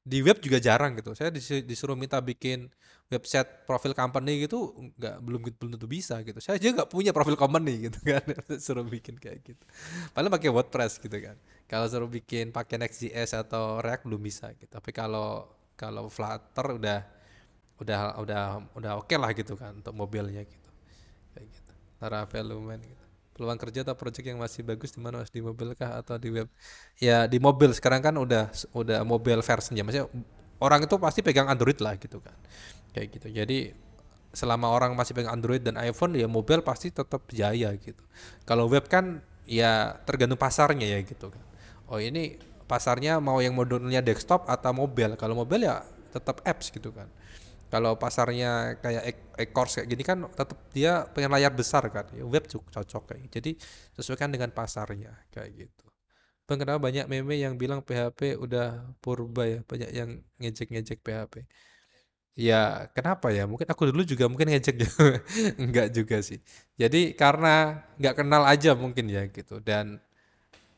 di web juga jarang gitu saya disuruh minta bikin website profil company gitu nggak belum gitu, belum tentu bisa gitu saya juga nggak punya profil company gitu kan suruh bikin kayak gitu paling pakai WordPress gitu kan kalau suruh bikin pakai Next.js atau React belum bisa gitu tapi kalau kalau Flutter udah udah udah udah oke okay lah gitu kan untuk mobilnya gitu kayak gitu Laravel lumayan gitu peluang kerja atau project yang masih bagus di mana di mobil kah atau di web ya di mobil sekarang kan udah udah mobil ya maksudnya orang itu pasti pegang Android lah gitu kan kayak gitu jadi selama orang masih pegang Android dan iPhone ya mobil pasti tetap jaya gitu kalau web kan ya tergantung pasarnya ya gitu kan oh ini pasarnya mau yang modelnya desktop atau mobil kalau mobil ya tetap apps gitu kan kalau pasarnya kayak e course kayak gini kan tetap dia pengen layar besar kan ya, web juga cocok kayak gitu. jadi sesuaikan dengan pasarnya kayak gitu Bang kenapa banyak meme yang bilang PHP udah purba ya banyak yang ngejek-ngejek PHP ya kenapa ya mungkin aku dulu juga mungkin ngejek enggak juga sih jadi karena nggak kenal aja mungkin ya gitu dan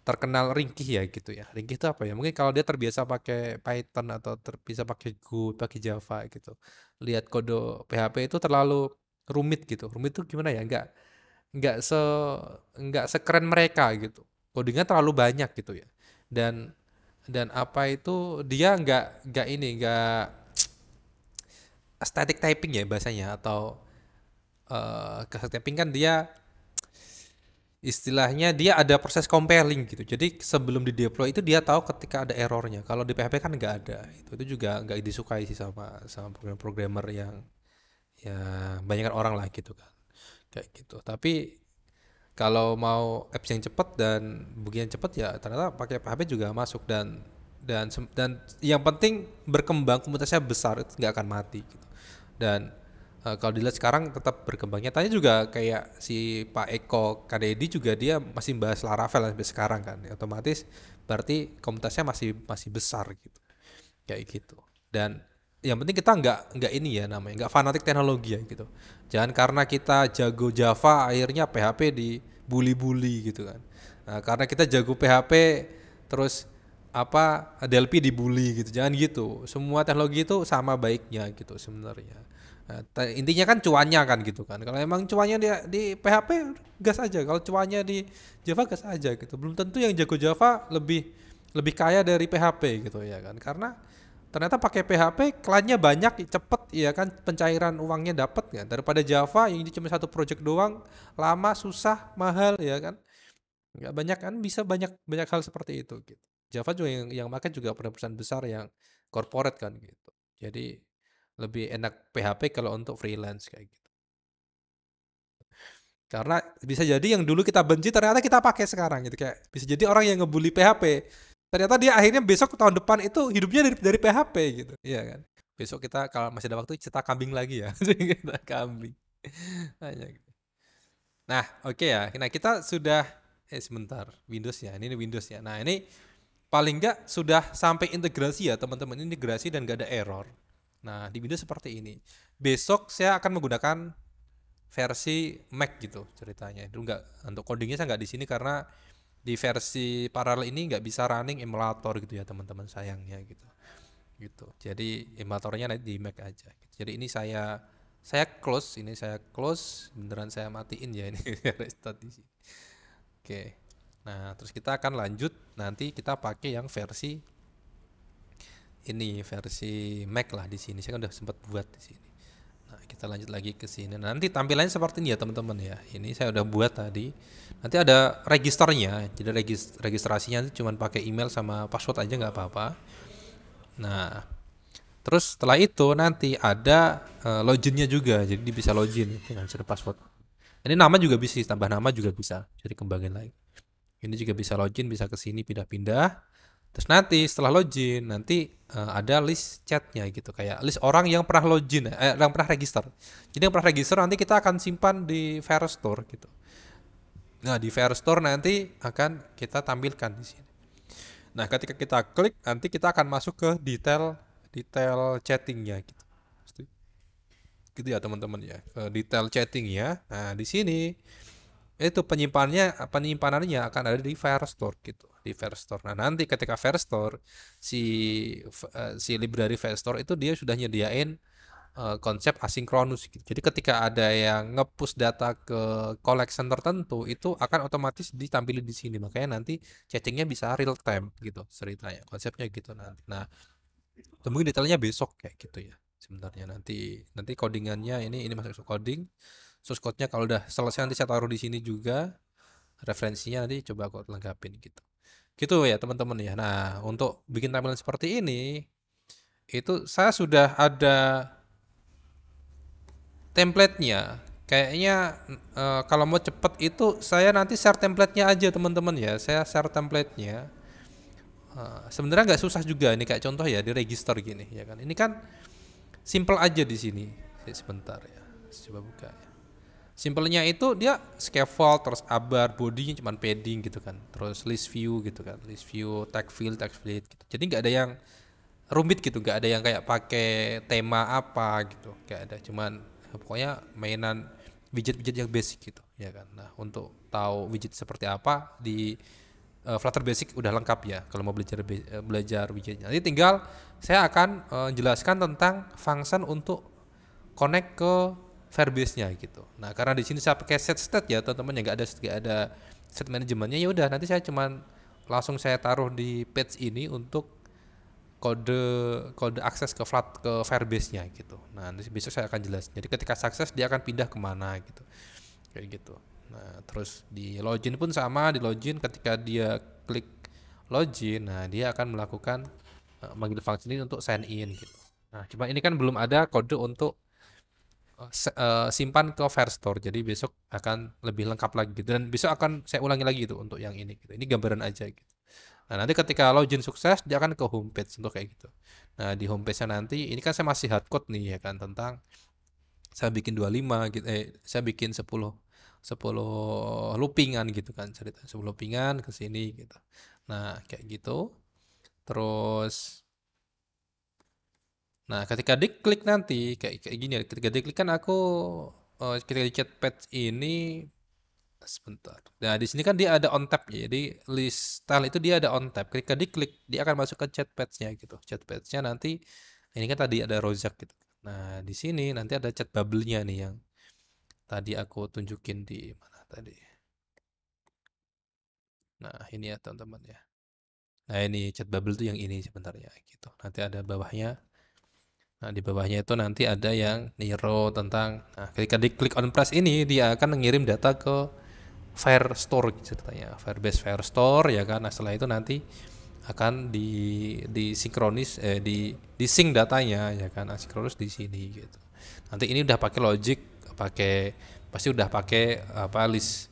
terkenal ringkih ya gitu ya. Ringkih itu apa ya? Mungkin kalau dia terbiasa pakai Python atau terbiasa pakai Go, pakai Java gitu. Lihat kode PHP itu terlalu rumit gitu. Rumit itu gimana ya? nggak nggak se nggak sekeren mereka gitu. Kodenya terlalu banyak gitu ya. Dan dan apa itu dia nggak nggak ini nggak static typing ya bahasanya atau uh, eh, static typing kan dia istilahnya dia ada proses comparing gitu. Jadi sebelum di deploy itu dia tahu ketika ada errornya. Kalau di PHP kan nggak ada. Itu, itu juga nggak disukai sih sama sama programmer yang ya banyak orang lah gitu kan. Kayak gitu. Tapi kalau mau apps yang cepat dan bagian cepat ya ternyata pakai PHP juga masuk dan dan dan yang penting berkembang komunitasnya besar itu nggak akan mati gitu. Dan uh, kalau dilihat sekarang tetap berkembangnya. Tanya juga kayak si Pak Eko Kadedi juga dia masih bahas Laravel sampai sekarang kan. Ya, otomatis berarti komunitasnya masih masih besar gitu. Kayak gitu. Dan yang penting kita nggak nggak ini ya namanya nggak fanatik teknologi ya gitu. Jangan karena kita jago Java akhirnya PHP dibully-bully gitu kan. Nah, karena kita jago PHP terus apa Delphi dibully gitu. Jangan gitu. Semua teknologi itu sama baiknya gitu sebenarnya. Eh, intinya kan cuannya kan gitu kan kalau emang cuannya di, di PHP gas aja kalau cuannya di Java gas aja gitu belum tentu yang jago Java lebih lebih kaya dari PHP gitu ya kan karena ternyata pakai PHP kliennya banyak cepet ya kan pencairan uangnya dapat kan ya. daripada Java yang ini cuma satu project doang lama susah mahal ya kan nggak banyak kan bisa banyak banyak hal seperti itu gitu Java juga yang yang pakai juga perusahaan besar yang corporate kan gitu jadi lebih enak PHP kalau untuk freelance kayak gitu. Karena bisa jadi yang dulu kita benci ternyata kita pakai sekarang gitu kayak bisa jadi orang yang ngebully PHP ternyata dia akhirnya besok tahun depan itu hidupnya dari dari PHP gitu. Iya kan? Besok kita kalau masih ada waktu cerita kambing lagi ya. cerita kambing. Nah, oke okay ya. Nah, kita sudah eh sebentar, Windows ya. Ini Windows ya. Nah, ini paling nggak sudah sampai integrasi ya, teman-teman. Integrasi dan gak ada error Nah, di video seperti ini. Besok saya akan menggunakan versi Mac gitu ceritanya. Itu enggak untuk codingnya saya enggak di sini karena di versi paralel ini enggak bisa running emulator gitu ya teman-teman sayangnya gitu. Gitu. Jadi emulatornya nanti di Mac aja. Gitu. Jadi ini saya saya close, ini saya close, beneran saya matiin ya ini restart di sini. Oke. Nah, terus kita akan lanjut nanti kita pakai yang versi ini versi Mac lah di sini. Saya kan udah sempat buat di sini. Nah, kita lanjut lagi ke sini. Nah, nanti tampilannya seperti ini ya, teman-teman ya. Ini saya udah buat tadi. Nanti ada registernya. Jadi regist registrasinya itu cuma pakai email sama password aja nggak apa-apa. Nah, terus setelah itu nanti ada uh, loginnya juga. Jadi bisa login dengan ya, password. Ini nama juga bisa, tambah nama juga bisa. Jadi kembangin lagi. Ini juga bisa login, bisa ke sini pindah-pindah Terus nanti setelah login nanti uh, ada list chatnya gitu kayak list orang yang pernah login eh, yang pernah register. Jadi yang pernah register nanti kita akan simpan di Store gitu. Nah di Store nanti akan kita tampilkan di sini. Nah ketika kita klik nanti kita akan masuk ke detail detail chattingnya gitu gitu ya teman-teman ya ke eh, detail chatting ya nah di sini itu penyimpanannya penyimpanannya akan ada di Firestore gitu di Store. Nah, nanti ketika Store si uh, si library Store itu dia sudah nyediain uh, konsep asinkronus. Gitu. Jadi ketika ada yang ngepush data ke collection tertentu itu akan otomatis ditampilkan di sini. Makanya nanti chattingnya bisa real time gitu ceritanya. Konsepnya gitu nanti. Nah, mungkin detailnya besok kayak gitu ya sebenarnya nanti nanti codingannya ini ini masuk coding source code-nya kalau udah selesai nanti saya taruh di sini juga referensinya nanti coba aku lengkapin gitu Gitu ya teman-teman ya. Nah, untuk bikin tampilan seperti ini itu saya sudah ada templatenya Kayaknya e, kalau mau cepet itu saya nanti share templatenya aja teman-teman ya. Saya share templatenya nya eh, E, sebenarnya nggak susah juga ini kayak contoh ya di register gini ya kan. Ini kan simple aja di sini. Sebentar ya. Coba buka. Ya. Simpelnya itu dia scaffold terus abar bodinya cuma padding gitu kan. Terus list view gitu kan. List view, tag field, tag field gitu. Jadi nggak ada yang rumit gitu, nggak ada yang kayak pakai tema apa gitu. Nggak ada, cuman ya pokoknya mainan widget-widget yang basic gitu ya kan. Nah, untuk tahu widget seperti apa di uh, Flutter Basic udah lengkap ya kalau mau belajar eh, belajar widgetnya. Nanti tinggal saya akan uh, jelaskan tentang function untuk connect ke Firebase-nya gitu. Nah karena di sini saya pakai set state ya teman-teman yang nggak ada gak ada set manajemennya ya udah nanti saya cuman langsung saya taruh di page ini untuk kode kode akses ke flat ke Firebase-nya gitu. Nah nanti besok saya akan jelas. Jadi ketika sukses dia akan pindah kemana gitu kayak gitu. Nah terus di login pun sama di login ketika dia klik login, nah dia akan melakukan uh, manggil function ini untuk sign in gitu. Nah cuma ini kan belum ada kode untuk Eh, simpan ke store Jadi besok akan lebih lengkap lagi gitu. Dan besok akan saya ulangi lagi gitu untuk yang ini gitu. Ini gambaran aja gitu. Nah, nanti ketika login sukses dia akan ke homepage untuk kayak gitu. Nah, di homepage-nya nanti ini kan saya masih hardcode nih ya kan tentang saya bikin 25 gitu eh saya bikin 10 10 loopingan gitu kan cerita 10 loopingan ke sini gitu. Nah, kayak gitu. Terus Nah, ketika diklik nanti kayak kayak gini ya, ketika diklik kan aku eh, ketika dicat chat ini sebentar. Nah, di sini kan dia ada on tap ya. Jadi list style itu dia ada on tap Ketika diklik dia akan masuk ke chat patch gitu. Chat patch nanti ini kan tadi ada rojak gitu. Nah, di sini nanti ada chat bubble-nya nih yang tadi aku tunjukin di mana tadi. Nah, ini ya teman-teman ya. Nah, ini chat bubble tuh yang ini sebentar ya gitu. Nanti ada bawahnya Nah, di bawahnya itu nanti ada yang Nero tentang nah ketika diklik on press ini dia akan mengirim data ke Fire Store ceritanya. Firebase Store ya kan. Nah, setelah itu nanti akan di disinkronis eh di di sync datanya ya kan nah, sinkronis di sini gitu. Nanti ini udah pakai logic, pakai pasti udah pakai apa list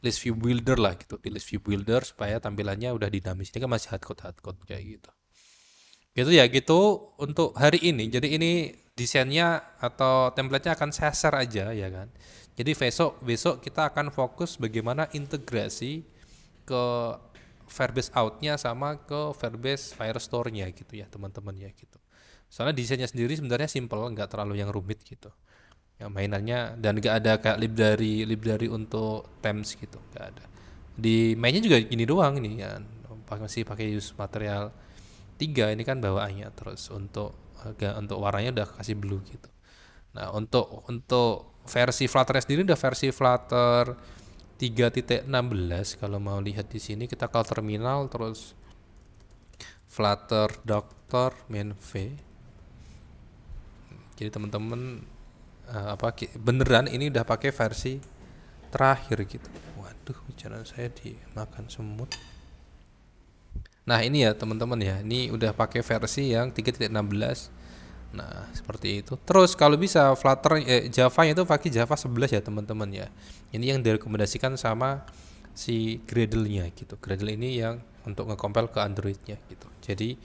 list view builder lah gitu di list view builder supaya tampilannya udah dinamis ini kan masih hard code kayak gitu gitu ya gitu untuk hari ini jadi ini desainnya atau templatenya akan saya share aja ya kan jadi besok besok kita akan fokus bagaimana integrasi ke Firebase outnya sama ke Firebase Firestore-nya gitu ya teman-teman ya gitu soalnya desainnya sendiri sebenarnya simple nggak terlalu yang rumit gitu ya, mainannya dan nggak ada kayak lib dari untuk temps gitu nggak ada di mainnya juga gini doang ini ya masih pakai use material tiga ini kan bawaannya terus untuk agak eh, untuk warnanya udah kasih blue gitu nah untuk untuk versi Flutter sendiri udah versi Flutter 3.16 kalau mau lihat di sini kita call terminal terus Flutter Doctor main V jadi teman-teman uh, apa beneran ini udah pakai versi terakhir gitu waduh jalan saya dimakan semut Nah ini ya teman-teman ya, ini udah pakai versi yang 3.16. Nah seperti itu. Terus kalau bisa Flutter eh, Java itu pakai Java 11 ya teman-teman ya. Ini yang direkomendasikan sama si Gradle-nya gitu. Gradle ini yang untuk ngecompile ke Android-nya gitu. Jadi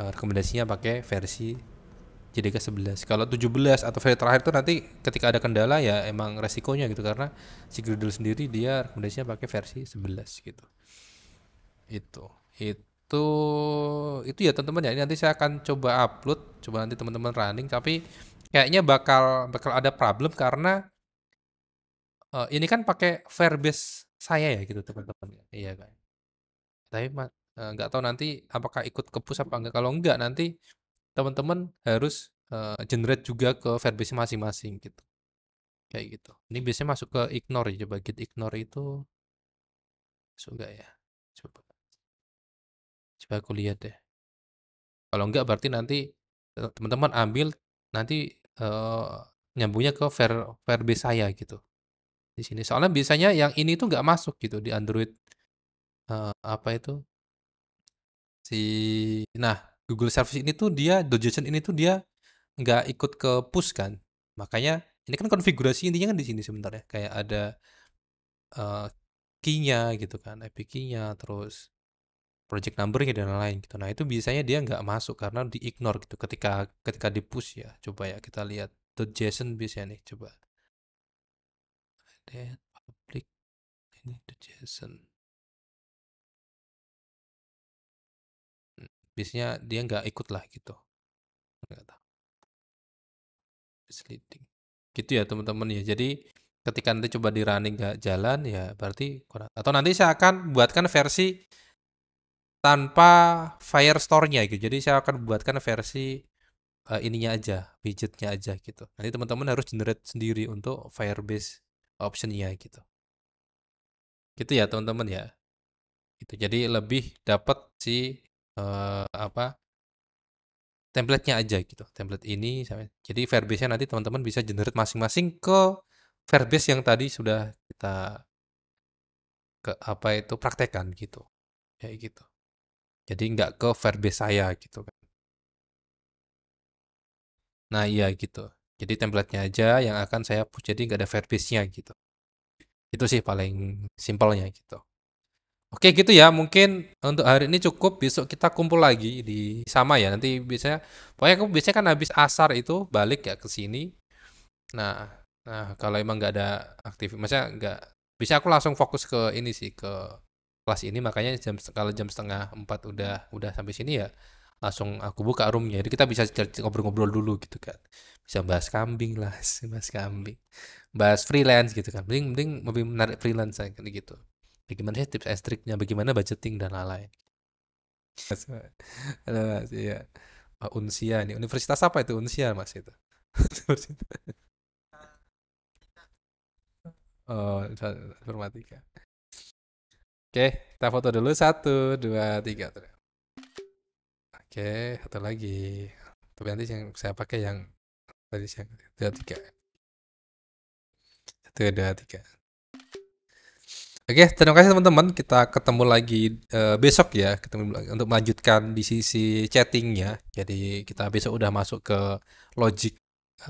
eh, rekomendasinya pakai versi JDK 11. Kalau 17 atau versi terakhir itu nanti ketika ada kendala ya emang resikonya gitu karena si Gradle sendiri dia rekomendasinya pakai versi 11 gitu. Itu itu itu ya teman-teman ya ini nanti saya akan coba upload coba nanti teman-teman running tapi kayaknya bakal bakal ada problem karena uh, ini kan pakai firebase saya ya gitu teman-teman iya kan tapi eh, nggak uh, tahu nanti apakah ikut kepus apa enggak kalau enggak nanti teman-teman harus uh, generate juga ke firebase masing-masing gitu kayak gitu ini biasanya masuk ke ignore ya coba git ignore itu masuk ya coba coba aku lihat deh kalau enggak berarti nanti teman-teman ambil nanti uh, nyambungnya ke fair base saya gitu di sini soalnya biasanya yang ini tuh enggak masuk gitu di Android uh, apa itu si nah Google Service ini tuh dia Dojosen ini tuh dia nggak ikut ke push kan makanya ini kan konfigurasi intinya kan di sini sebentar ya kayak ada uh, key-nya gitu kan IP key-nya terus project numbernya dan lain-lain gitu. Nah itu biasanya dia nggak masuk karena di ignore gitu ketika ketika di push ya. Coba ya kita lihat the JSON biasanya nih coba. Ada public ini the JSON. Hmm, biasanya dia nggak ikut lah gitu. Nggak tahu. Misleading. Gitu ya teman-teman ya. Jadi ketika nanti coba di running nggak jalan ya berarti kurang. Atau nanti saya akan buatkan versi tanpa Firestore-nya gitu. Jadi saya akan buatkan versi uh, ininya aja, widgetnya aja gitu. Nanti teman-teman harus generate sendiri untuk Firebase optionnya gitu. Gitu ya teman-teman ya. Gitu. Jadi lebih dapat si uh, apa template-nya aja gitu. Template ini jadi Firebase-nya nanti teman-teman bisa generate masing-masing ke Firebase yang tadi sudah kita ke apa itu praktekan gitu. Kayak gitu. Jadi nggak ke verbase saya gitu kan. Nah iya gitu. Jadi templatenya aja yang akan saya push jadi nggak ada verbisnya nya gitu. Itu sih paling simpelnya gitu. Oke gitu ya mungkin untuk hari ini cukup besok kita kumpul lagi di sama ya nanti biasanya pokoknya aku biasanya kan habis asar itu balik ya ke sini. Nah, nah kalau emang nggak ada aktif, maksudnya nggak bisa aku langsung fokus ke ini sih ke kelas ini makanya jam kalau jam setengah empat udah udah sampai sini ya langsung aku buka roomnya jadi kita bisa ngobrol-ngobrol dulu gitu kan bisa bahas kambing lah bahas kambing bahas freelance gitu kan mending mending lebih menarik freelance kan gitu bagaimana sih tips and triknya bagaimana budgeting dan lain-lain ada mas iya oh, unsia nih universitas apa itu unsia mas itu oh informatika Oke, kita foto dulu satu, dua, tiga. Oke, satu lagi. Tapi nanti yang saya pakai yang tadi saya dua tiga. Satu dua tiga. Oke, terima kasih teman-teman. Kita ketemu lagi uh, besok ya, ketemu untuk melanjutkan di sisi chattingnya. Jadi kita besok udah masuk ke logic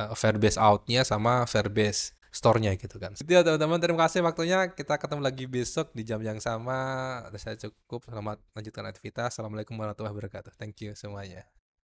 uh, eh, Fairbase out-nya sama fair base store-nya gitu kan. Itu ya teman-teman, terima kasih waktunya. Kita ketemu lagi besok di jam yang sama. Saya cukup, selamat lanjutkan aktivitas. Assalamualaikum warahmatullahi wabarakatuh. Thank you semuanya.